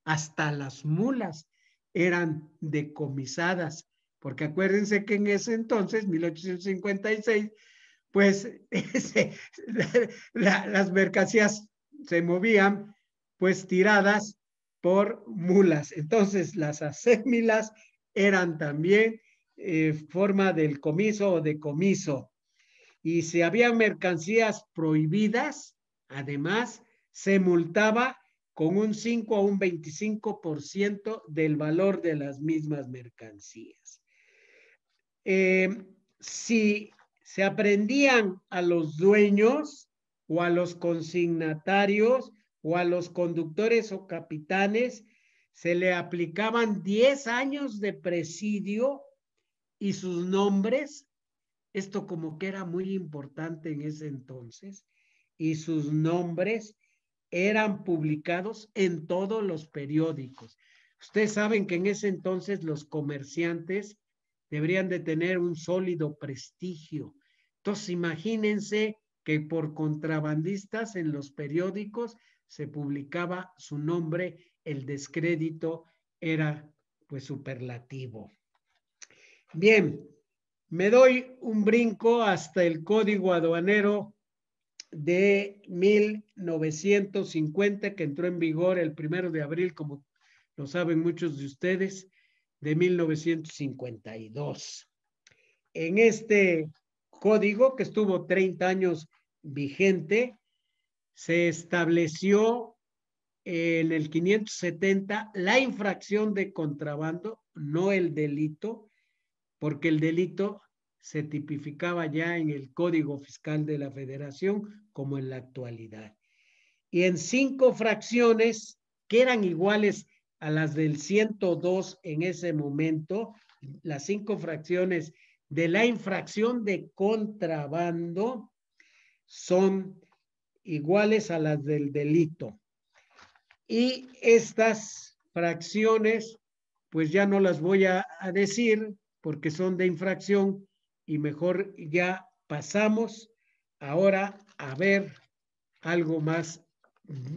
hasta las mulas eran decomisadas, porque acuérdense que en ese entonces, 1856, pues las mercancías se movían pues tiradas por mulas. Entonces las asémilas eran también eh, forma del comiso o decomiso. Y si había mercancías prohibidas, además, se multaba con un 5 a un 25% del valor de las mismas mercancías. Eh, si se aprendían a los dueños o a los consignatarios o a los conductores o capitanes, se le aplicaban 10 años de presidio y sus nombres, esto como que era muy importante en ese entonces, y sus nombres eran publicados en todos los periódicos. Ustedes saben que en ese entonces los comerciantes deberían de tener un sólido prestigio. Entonces, imagínense que por contrabandistas en los periódicos se publicaba su nombre, el descrédito era pues superlativo. Bien, me doy un brinco hasta el código aduanero de 1950 que entró en vigor el primero de abril, como lo saben muchos de ustedes de 1952. En este código, que estuvo 30 años vigente, se estableció en el 570 la infracción de contrabando, no el delito, porque el delito se tipificaba ya en el Código Fiscal de la Federación como en la actualidad. Y en cinco fracciones que eran iguales a las del 102 en ese momento, las cinco fracciones de la infracción de contrabando son iguales a las del delito. Y estas fracciones, pues ya no las voy a, a decir porque son de infracción y mejor ya pasamos ahora a ver algo más,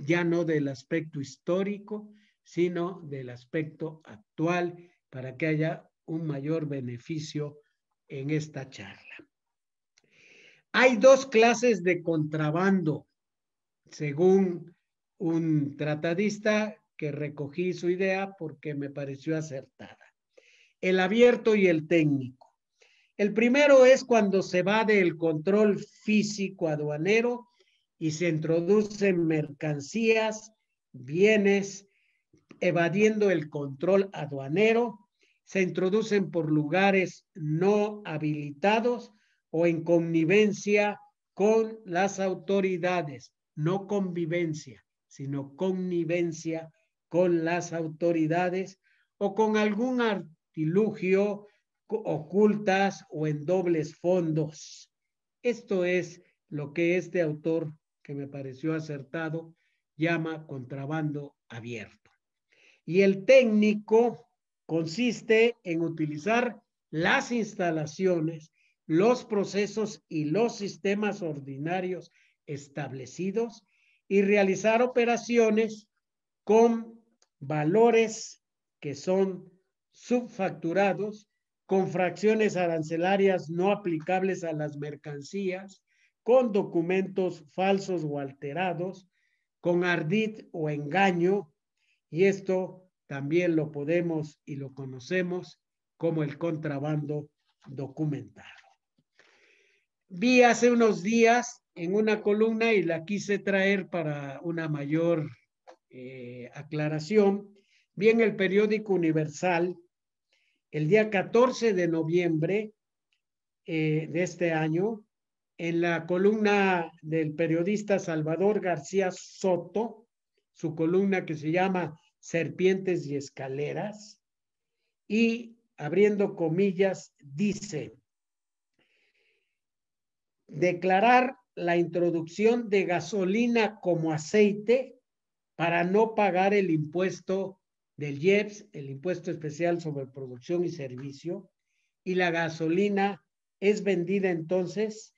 ya no del aspecto histórico, sino del aspecto actual para que haya un mayor beneficio en esta charla. Hay dos clases de contrabando, según un tratadista que recogí su idea porque me pareció acertada. El abierto y el técnico. El primero es cuando se va del control físico aduanero y se introducen mercancías, bienes evadiendo el control aduanero, se introducen por lugares no habilitados o en connivencia con las autoridades, no convivencia, sino connivencia con las autoridades o con algún artilugio ocultas o en dobles fondos. Esto es lo que este autor, que me pareció acertado, llama contrabando abierto. Y el técnico consiste en utilizar las instalaciones, los procesos y los sistemas ordinarios establecidos y realizar operaciones con valores que son subfacturados, con fracciones arancelarias no aplicables a las mercancías, con documentos falsos o alterados, con ardid o engaño, y esto también lo podemos y lo conocemos como el contrabando documentado. Vi hace unos días en una columna y la quise traer para una mayor eh, aclaración, vi en el periódico Universal el día 14 de noviembre eh, de este año, en la columna del periodista Salvador García Soto, su columna que se llama serpientes y escaleras. Y abriendo comillas, dice, declarar la introducción de gasolina como aceite para no pagar el impuesto del IEPS, el impuesto especial sobre producción y servicio, y la gasolina es vendida entonces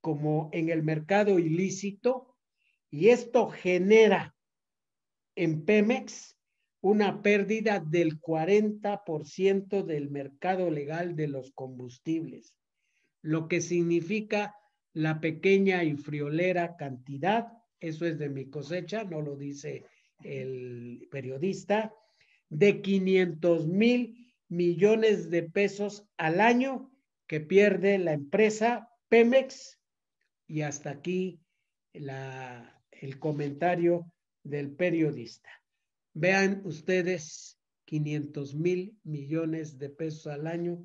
como en el mercado ilícito, y esto genera en Pemex una pérdida del 40% del mercado legal de los combustibles, lo que significa la pequeña y friolera cantidad, eso es de mi cosecha, no lo dice el periodista, de 500 mil millones de pesos al año que pierde la empresa Pemex. Y hasta aquí el comentario del periodista. Vean ustedes, 500 mil millones de pesos al año,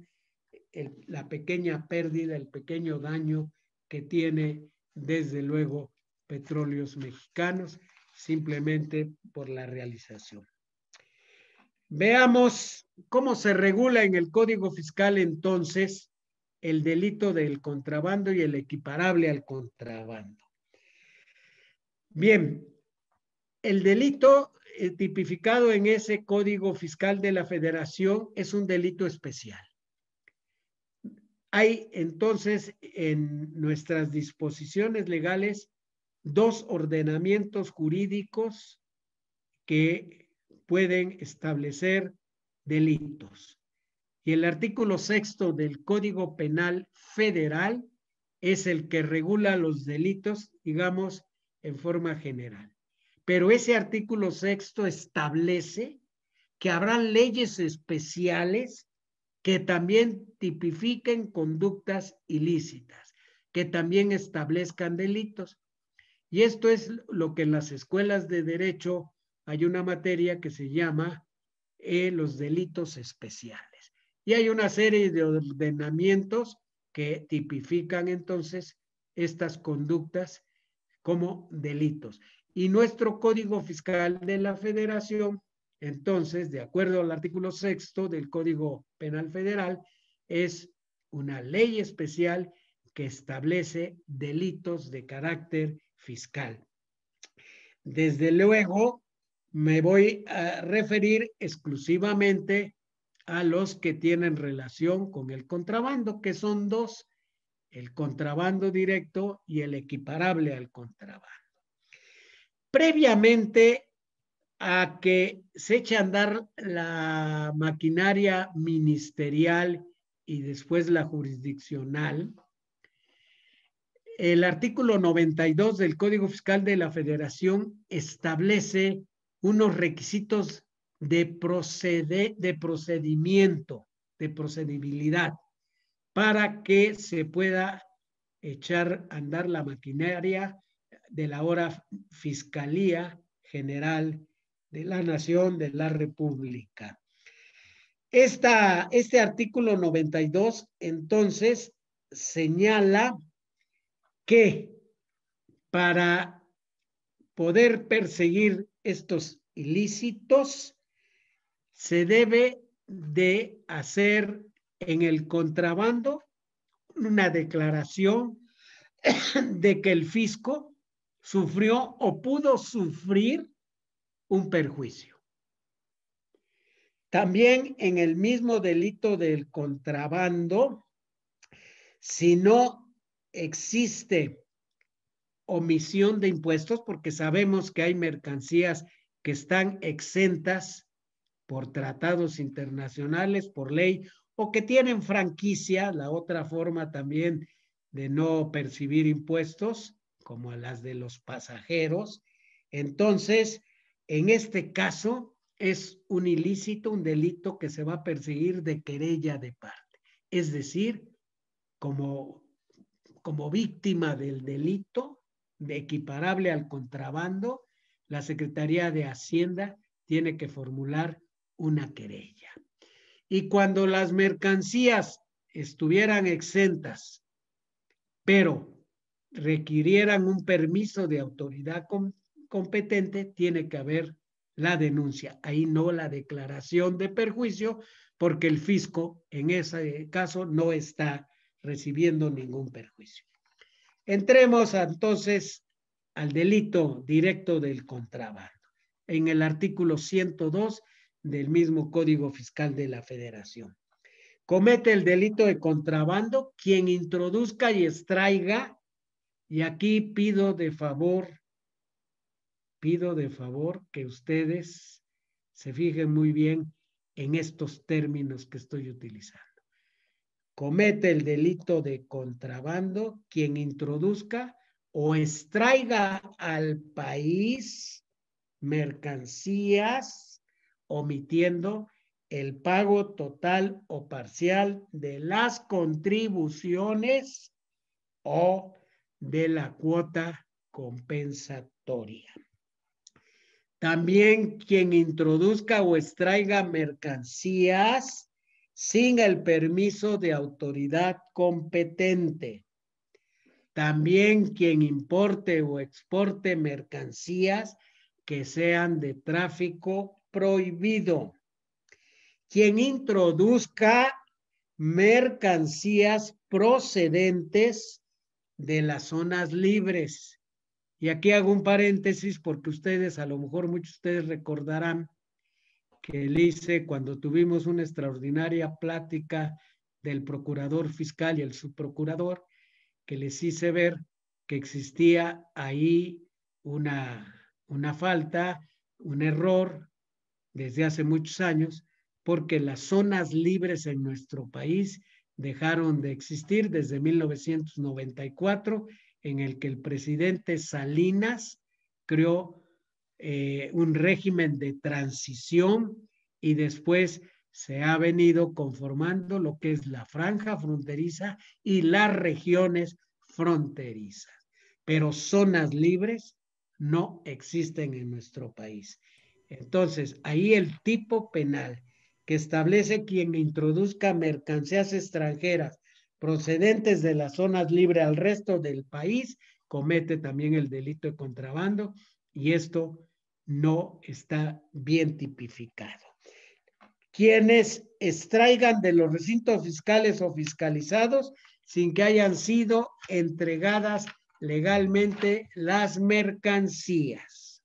la pequeña pérdida, el pequeño daño que tiene desde luego petróleos mexicanos simplemente por la realización. Veamos cómo se regula en el Código Fiscal entonces el delito del contrabando y el equiparable al contrabando. Bien, el delito eh, tipificado en ese código fiscal de la federación es un delito especial. Hay entonces en nuestras disposiciones legales dos ordenamientos jurídicos que pueden establecer delitos. Y el artículo sexto del Código Penal Federal es el que regula los delitos, digamos, en forma general pero ese artículo sexto establece que habrán leyes especiales que también tipifiquen conductas ilícitas, que también establezcan delitos. Y esto es lo que en las escuelas de derecho hay una materia que se llama eh, los delitos especiales. Y hay una serie de ordenamientos que tipifican entonces estas conductas como delitos. Y nuestro Código Fiscal de la Federación, entonces, de acuerdo al artículo sexto del Código Penal Federal, es una ley especial que establece delitos de carácter fiscal. Desde luego, me voy a referir exclusivamente a los que tienen relación con el contrabando, que son dos, el contrabando directo y el equiparable al contrabando previamente a que se eche a andar la maquinaria ministerial y después la jurisdiccional, el artículo 92 del Código Fiscal de la Federación establece unos requisitos de, de procedimiento, de procedibilidad, para que se pueda echar a andar la maquinaria de la hora Fiscalía General de la Nación de la República. este artículo 92, entonces, señala que para poder perseguir estos ilícitos se debe de hacer en el contrabando una declaración de que el fisco sufrió o pudo sufrir un perjuicio. También en el mismo delito del contrabando, si no existe omisión de impuestos, porque sabemos que hay mercancías que están exentas por tratados internacionales, por ley, o que tienen franquicia, la otra forma también de no percibir impuestos, como a las de los pasajeros. Entonces, en este caso, es un ilícito, un delito que se va a perseguir de querella de parte. Es decir, como, como víctima del delito de equiparable al contrabando, la Secretaría de Hacienda tiene que formular una querella. Y cuando las mercancías estuvieran exentas, pero requirieran un permiso de autoridad competente, tiene que haber la denuncia, ahí no la declaración de perjuicio, porque el fisco en ese caso no está recibiendo ningún perjuicio. Entremos entonces al delito directo del contrabando, en el artículo 102 del mismo Código Fiscal de la Federación. Comete el delito de contrabando quien introduzca y extraiga y aquí pido de favor, pido de favor que ustedes se fijen muy bien en estos términos que estoy utilizando. Comete el delito de contrabando quien introduzca o extraiga al país mercancías omitiendo el pago total o parcial de las contribuciones o de la cuota compensatoria. También quien introduzca o extraiga mercancías sin el permiso de autoridad competente. También quien importe o exporte mercancías que sean de tráfico prohibido. Quien introduzca mercancías procedentes de las zonas libres. Y aquí hago un paréntesis porque ustedes, a lo mejor muchos de ustedes recordarán que el hice cuando tuvimos una extraordinaria plática del procurador fiscal y el subprocurador, que les hice ver que existía ahí una, una falta, un error desde hace muchos años, porque las zonas libres en nuestro país dejaron de existir desde 1994, en el que el presidente Salinas creó eh, un régimen de transición y después se ha venido conformando lo que es la franja fronteriza y las regiones fronterizas. Pero zonas libres no existen en nuestro país. Entonces, ahí el tipo penal que establece quien introduzca mercancías extranjeras procedentes de las zonas libres al resto del país, comete también el delito de contrabando y esto no está bien tipificado. Quienes extraigan de los recintos fiscales o fiscalizados sin que hayan sido entregadas legalmente las mercancías.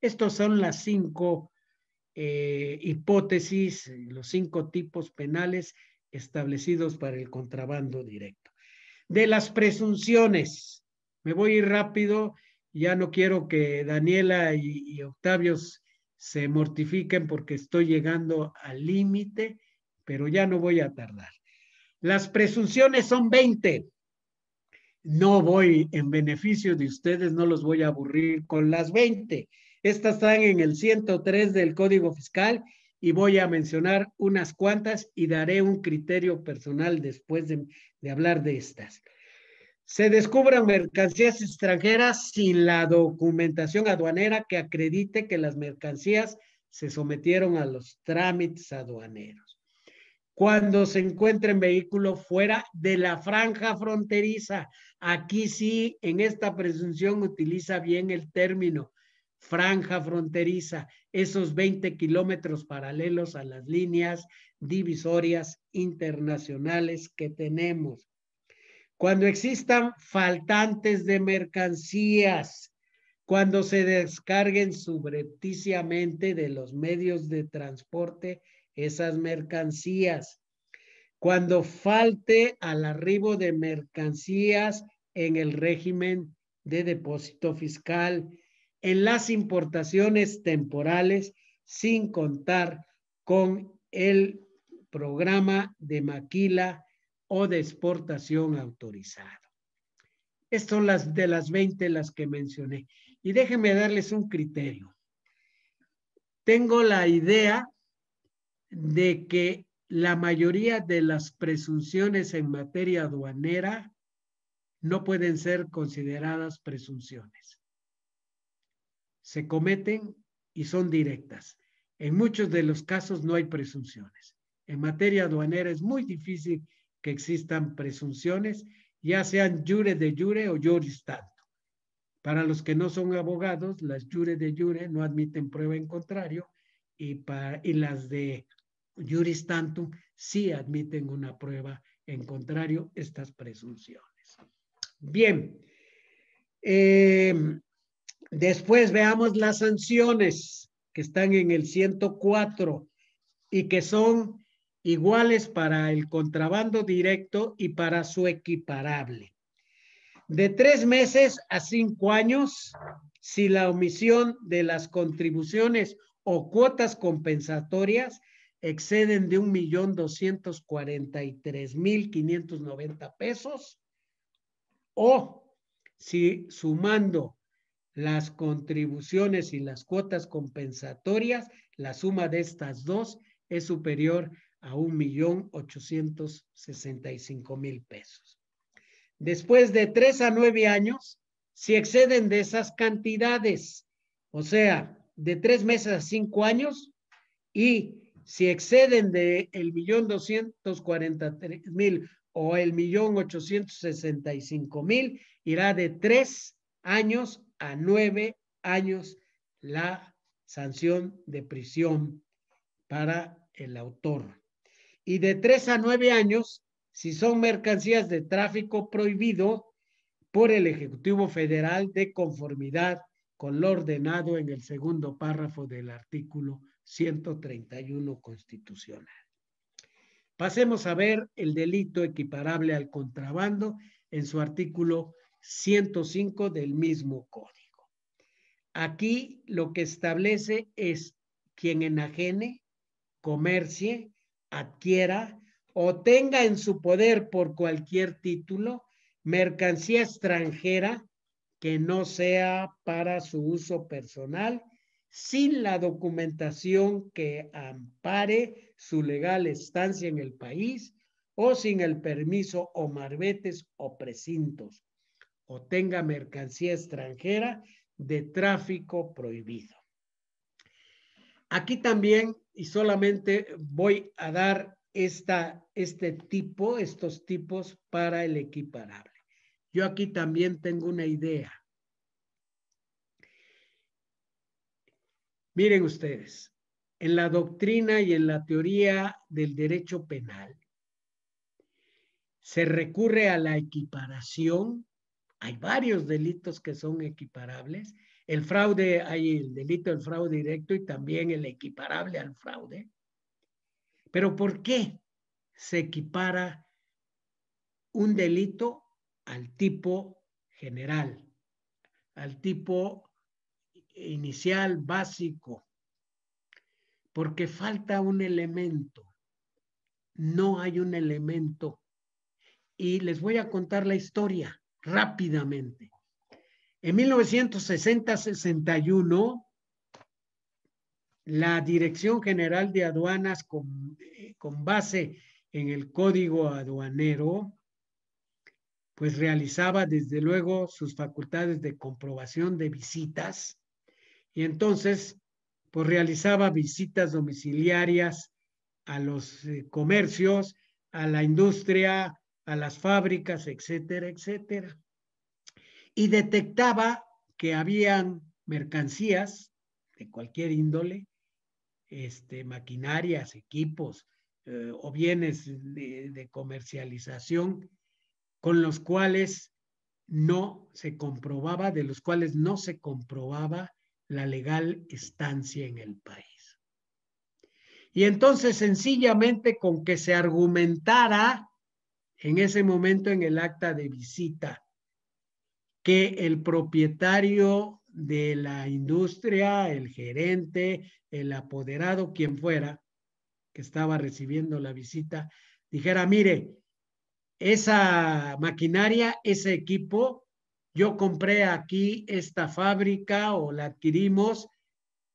Estos son las cinco eh, hipótesis, eh, los cinco tipos penales establecidos para el contrabando directo. De las presunciones, me voy a ir rápido, ya no quiero que Daniela y, y Octavio se mortifiquen porque estoy llegando al límite, pero ya no voy a tardar. Las presunciones son 20. No voy en beneficio de ustedes, no los voy a aburrir con las 20. Estas están en el 103 del Código Fiscal y voy a mencionar unas cuantas y daré un criterio personal después de, hablar de estas. Se descubran mercancías extranjeras sin la documentación aduanera que acredite que las mercancías se sometieron a los trámites aduaneros. Cuando se encuentren vehículos fuera de la franja fronteriza, aquí sí, en esta presunción utiliza bien el término franja fronteriza, esos 20 kilómetros paralelos a las líneas divisorias internacionales que tenemos. Cuando existan faltantes de mercancías, cuando se descarguen subrepticiamente de los medios de transporte esas mercancías, cuando falte al arribo de mercancías en el régimen de depósito fiscal, en las importaciones temporales sin contar con el programa de maquila o de exportación autorizado. Estas son las de las 20 las que mencioné. Y déjenme darles un criterio. Tengo la idea de que la mayoría de las presunciones en materia aduanera no pueden ser consideradas presunciones se cometen y son directas. En muchos de los casos no hay presunciones. En materia aduanera es muy difícil que existan presunciones, ya sean jure de jure o juris tanto. Para los que no son abogados, las jure de jure no admiten prueba en contrario y, para, las de juris tantum sí admiten una prueba en contrario estas presunciones. Bien, eh, Después veamos las sanciones que están en el 104 y que son iguales para el contrabando directo y para su equiparable. De tres meses a cinco años, si la omisión de las contribuciones o cuotas compensatorias exceden de un millón doscientos cuarenta y tres mil quinientos pesos, o si sumando las contribuciones y las cuotas compensatorias, la suma de estas dos es superior a un millón ochocientos sesenta y cinco mil pesos. Después de tres a nueve años, si exceden de esas cantidades, o sea, de tres meses a cinco años, y si exceden de el millón doscientos cuarenta mil o el millón ochocientos sesenta y cinco mil, irá de tres años a nueve años la sanción de prisión para el autor. Y de tres a nueve años, si son mercancías de tráfico prohibido por el Ejecutivo Federal de conformidad con lo ordenado en el segundo párrafo del artículo 131 constitucional. Pasemos a ver el delito equiparable al contrabando en su artículo 105 del mismo código. Aquí lo que establece es quien enajene, comercie, adquiera o tenga en su poder por cualquier título mercancía extranjera que no sea para su uso personal sin la documentación que ampare su legal estancia en el país o sin el permiso o marbetes o precintos o tenga mercancía extranjera de tráfico prohibido. Aquí también, y solamente voy a dar esta, este tipo, estos tipos para el equiparable. Yo aquí también tengo una idea. Miren ustedes, en la doctrina y en la teoría del derecho penal, se recurre a la equiparación hay varios delitos que son equiparables. El fraude, hay el delito del fraude directo y también el equiparable al fraude. Pero ¿por qué se equipara un delito al tipo general, al tipo inicial, básico? Porque falta un elemento. No hay un elemento. Y les voy a contar la historia rápidamente. En 1960-61, la Dirección General de Aduanas, eh, con, base en el Código Aduanero, pues realizaba desde luego sus facultades de comprobación de visitas y entonces pues realizaba visitas domiciliarias a los eh, comercios, a la industria, a las fábricas, etcétera, etcétera. Y detectaba que habían mercancías de cualquier índole, este, maquinarias, equipos eh, o bienes de comercialización con los cuales no se comprobaba, de los cuales no se comprobaba la legal estancia en el país. Y entonces sencillamente con que se argumentara en ese momento en el acta de visita que el propietario de la industria, el gerente, el apoderado, quien fuera, que estaba recibiendo la visita, dijera, mire, esa maquinaria, ese equipo, yo compré aquí esta fábrica o la adquirimos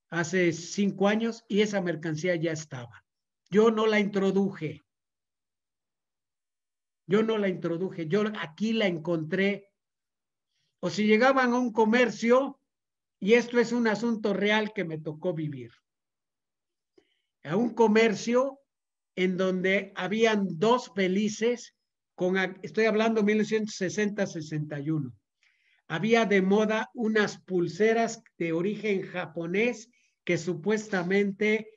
hace cinco años y esa mercancía ya estaba. Yo no la introduje. Yo no la introduje, yo aquí la encontré. O si llegaban a un comercio, y esto es un asunto real que me tocó vivir, a un comercio en donde habían dos felices, con, estoy hablando 1960-61, había de moda unas pulseras de origen japonés que supuestamente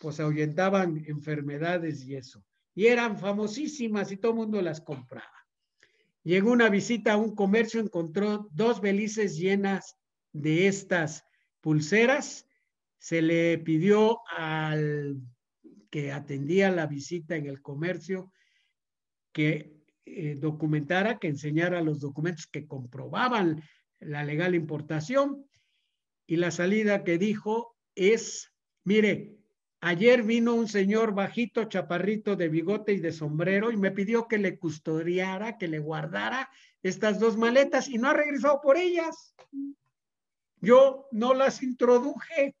pues ahuyentaban enfermedades y eso y eran famosísimas y todo el mundo las compraba. Llegó una visita a un comercio, encontró dos velices llenas de estas pulseras. Se le pidió al que atendía la visita en el comercio que eh, documentara, que enseñara los documentos que comprobaban la legal importación. Y la salida que dijo es, mire, Ayer vino un señor bajito, chaparrito de bigote y de sombrero y me pidió que le custodiara, que le guardara estas dos maletas y no ha regresado por ellas. Yo no las introduje.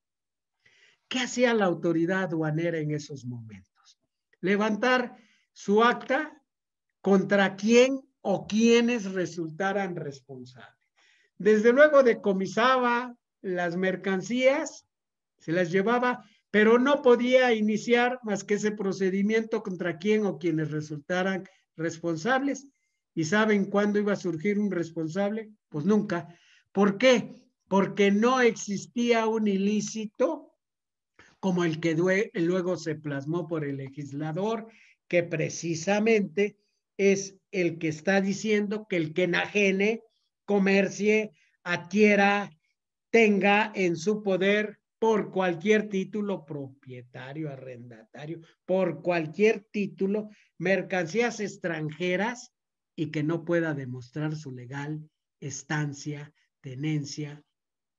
¿Qué hacía la autoridad aduanera en esos momentos? Levantar su acta contra quién o quienes resultaran responsables. Desde luego decomisaba las mercancías, se las llevaba pero no podía iniciar más que ese procedimiento contra quien o quienes resultaran responsables. ¿Y saben cuándo iba a surgir un responsable? Pues nunca. ¿Por qué? Porque no existía un ilícito como el que luego se plasmó por el legislador, que precisamente es el que está diciendo que el que enajene, comercie, adquiera, tenga en su poder por cualquier título propietario, arrendatario, por cualquier título, mercancías extranjeras y que no pueda demostrar su legal estancia, tenencia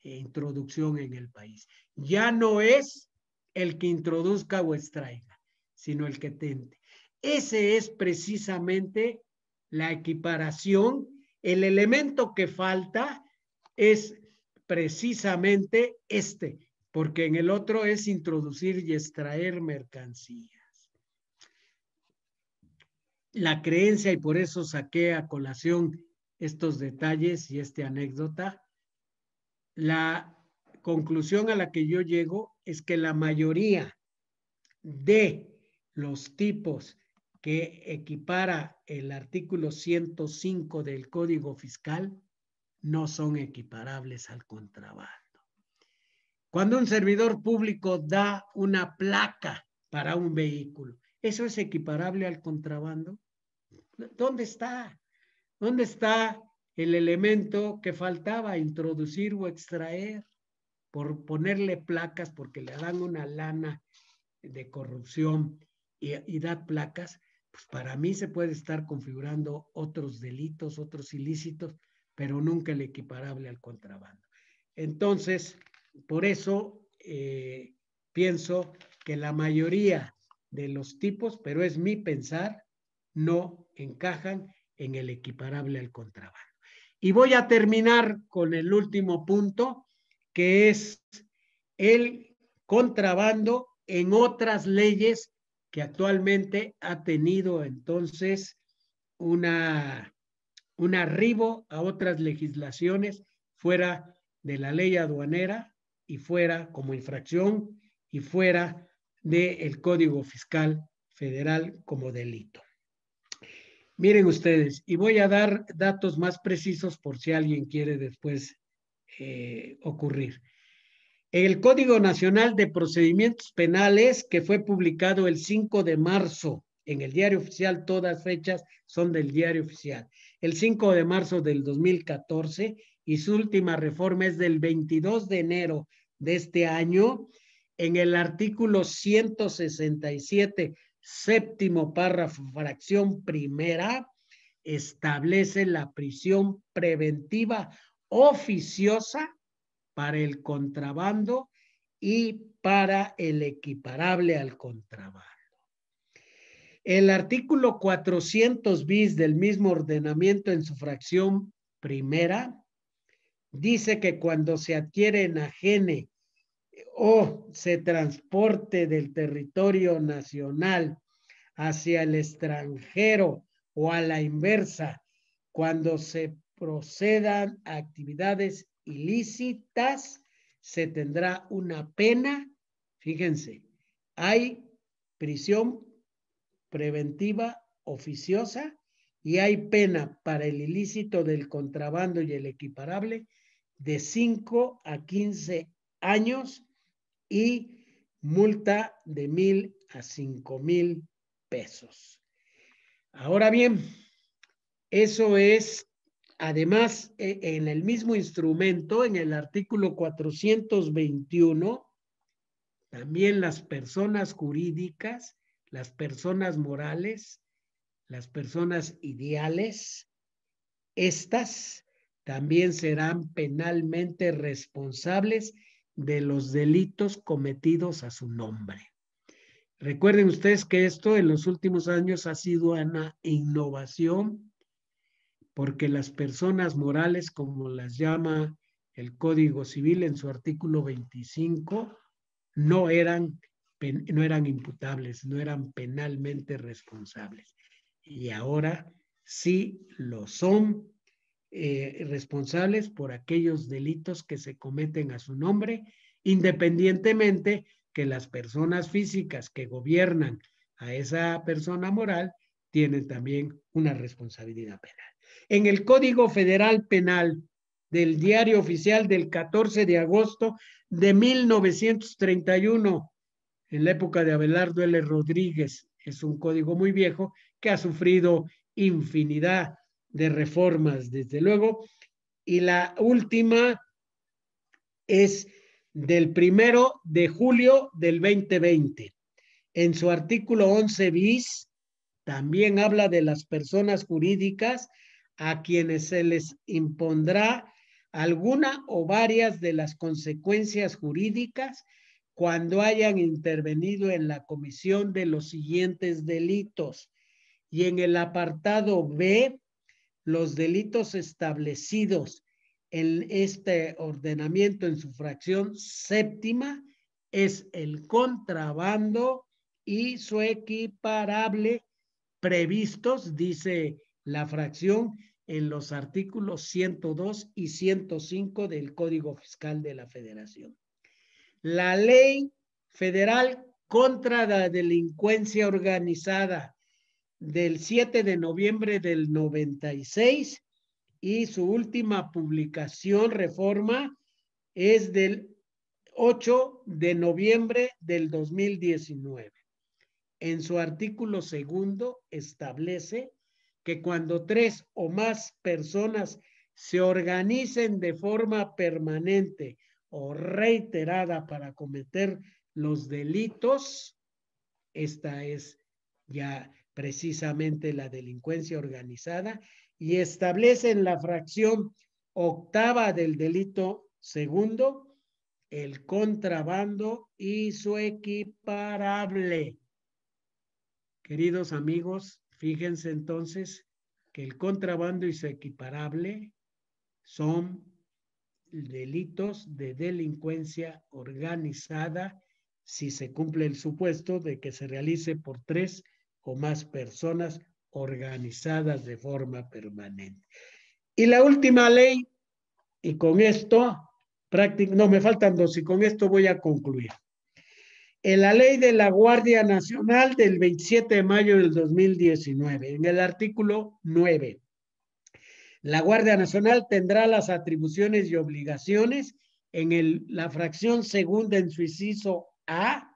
e introducción en el país. Ya no es el que introduzca o extraiga, sino el que tente. Ese es precisamente la equiparación. El elemento que falta es precisamente este, porque en el otro es introducir y extraer mercancías. La creencia, y por eso saqué a colación estos detalles y esta anécdota, la conclusión a la que yo llego es que la mayoría de los tipos que equipara el artículo 105 del Código Fiscal no son equiparables al contrabando. Cuando un servidor público da una placa para un vehículo, ¿eso es equiparable al contrabando? ¿Dónde está? ¿Dónde está el elemento que faltaba introducir o extraer por ponerle placas porque le dan una lana de corrupción y, da placas? Pues para mí se puede estar configurando otros delitos, otros ilícitos, pero nunca el equiparable al contrabando. Entonces, por eso eh, pienso que la mayoría de los tipos, pero es mi pensar, no encajan en el equiparable al contrabando. Y voy a terminar con el último punto, que es el contrabando en otras leyes que actualmente ha tenido entonces un arribo a otras legislaciones fuera de la ley aduanera y fuera como infracción y fuera del Código Fiscal Federal como delito. Miren ustedes, y voy a dar datos más precisos por si alguien quiere después eh, ocurrir. El Código Nacional de Procedimientos Penales, que fue publicado el 5 de marzo en el diario oficial, todas fechas son del diario oficial, el 5 de marzo del 2014 y su última reforma es del 22 de enero de este año, en el artículo 167, séptimo párrafo, fracción primera, establece la prisión preventiva oficiosa para el contrabando y para el equiparable al contrabando. El artículo 400 bis del mismo ordenamiento en su fracción primera dice que cuando se adquiere ajene eh, o se transporte del territorio nacional hacia el extranjero o a la inversa, cuando se procedan a actividades ilícitas, se tendrá una pena, fíjense, hay prisión preventiva oficiosa y hay pena para el ilícito del contrabando y el equiparable de 5 a 15 años y multa de mil a cinco mil pesos. Ahora bien, eso es, además, e, en el mismo instrumento, en el artículo 421, también las personas jurídicas, las personas morales, las personas ideales, estas también serán penalmente responsables de los delitos cometidos a su nombre. Recuerden ustedes que esto en los últimos años ha sido una innovación porque las personas morales, como las llama el Código Civil en su artículo 25, no eran, no eran imputables, no eran penalmente responsables. Y ahora sí lo son eh, responsables por aquellos delitos que se cometen a su nombre, independientemente que las personas físicas que gobiernan a esa persona moral tienen también una responsabilidad penal. En el Código Federal Penal del Diario Oficial del 14 de agosto de 1931, en la época de Abelardo L. Rodríguez, es un código muy viejo que ha sufrido infinidad de reformas, desde luego. Y la última es del primero de julio del 2020. En su artículo 11 bis, también habla de las personas jurídicas a quienes se les impondrá alguna o varias de las consecuencias jurídicas cuando hayan intervenido en la comisión de los siguientes delitos. Y en el apartado B los delitos establecidos en este ordenamiento en su fracción séptima es el contrabando y su equiparable previstos, dice la fracción, en los artículos 102 y 105 del Código Fiscal de la Federación. La ley federal contra la delincuencia organizada del 7 de noviembre del 96 y su última publicación, Reforma, es del 8 de noviembre del 2019. En su artículo segundo establece que cuando tres o más personas se organicen de forma permanente o reiterada para cometer los delitos, esta es ya precisamente la delincuencia organizada, y establecen la fracción octava del delito segundo, el contrabando y su equiparable. Queridos amigos, fíjense entonces que el contrabando y su equiparable son delitos de delincuencia organizada si se cumple el supuesto de que se realice por tres o más personas organizadas de forma permanente. Y la última ley, y con esto, no me faltan dos, y con esto voy a concluir. En la ley de la Guardia Nacional del 27 de mayo del 2019, en el artículo 9, la Guardia Nacional tendrá las atribuciones y obligaciones en el, la fracción segunda en su inciso A,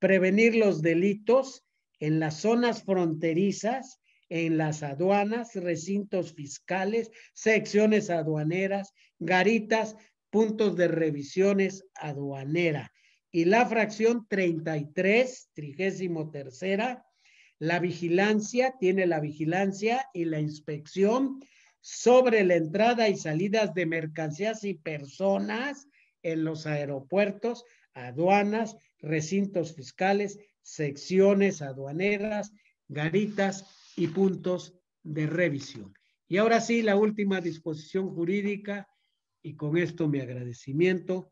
prevenir los delitos en las zonas fronterizas, en las aduanas, recintos fiscales, secciones aduaneras, garitas, puntos de revisiones aduanera. Y la fracción 33, trigésimo tercera, la vigilancia, tiene la vigilancia y la inspección sobre la entrada y salidas de mercancías y personas en los aeropuertos, aduanas, recintos fiscales, secciones aduaneras, garitas y puntos de revisión. Y ahora sí, la última disposición jurídica, y con esto mi agradecimiento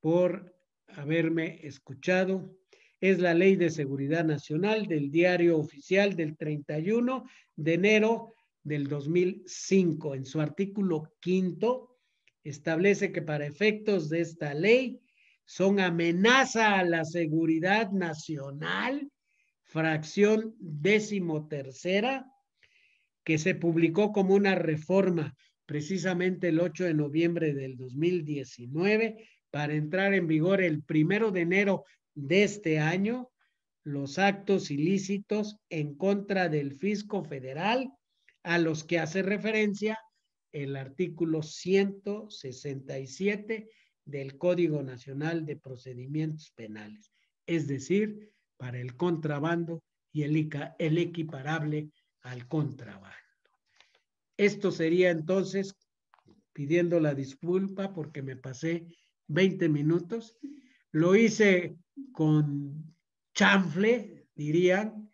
por haberme escuchado, es la Ley de Seguridad Nacional del Diario Oficial del 31 de enero del 2005. En su artículo quinto, establece que para efectos de esta ley, son amenaza a la seguridad nacional, fracción decimotercera que se publicó como una reforma precisamente el 8 de noviembre del 2019 para entrar en vigor el primero de enero de este año los actos ilícitos en contra del fisco federal a los que hace referencia el artículo 167 del Código Nacional de Procedimientos Penales, es decir, para el contrabando y el, el equiparable al contrabando. Esto sería entonces, pidiendo la disculpa porque me pasé 20 minutos, lo hice con chanfle, dirían,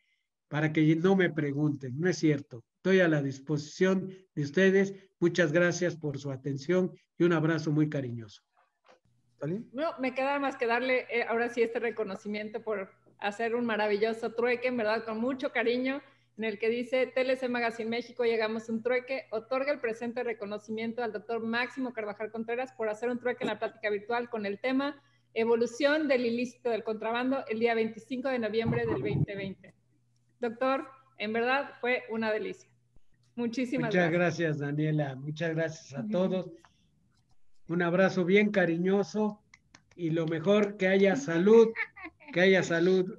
para que no me pregunten, no es cierto. Estoy a la disposición de ustedes. Muchas gracias por su atención y un abrazo muy cariñoso. No, me queda más que darle eh, ahora sí este reconocimiento por hacer un maravilloso trueque, en verdad, con mucho cariño, en el que dice TLC Magazine México, llegamos un trueque, otorga el presente reconocimiento al doctor Máximo Carvajal Contreras por hacer un trueque en la plática virtual con el tema Evolución del ilícito del contrabando el día 25 de noviembre del 2020. Doctor, en verdad fue una delicia. Muchísimas gracias. Muchas gracias, Daniela. Muchas gracias a todos. Un abrazo bien cariñoso y lo mejor que haya salud, que haya salud.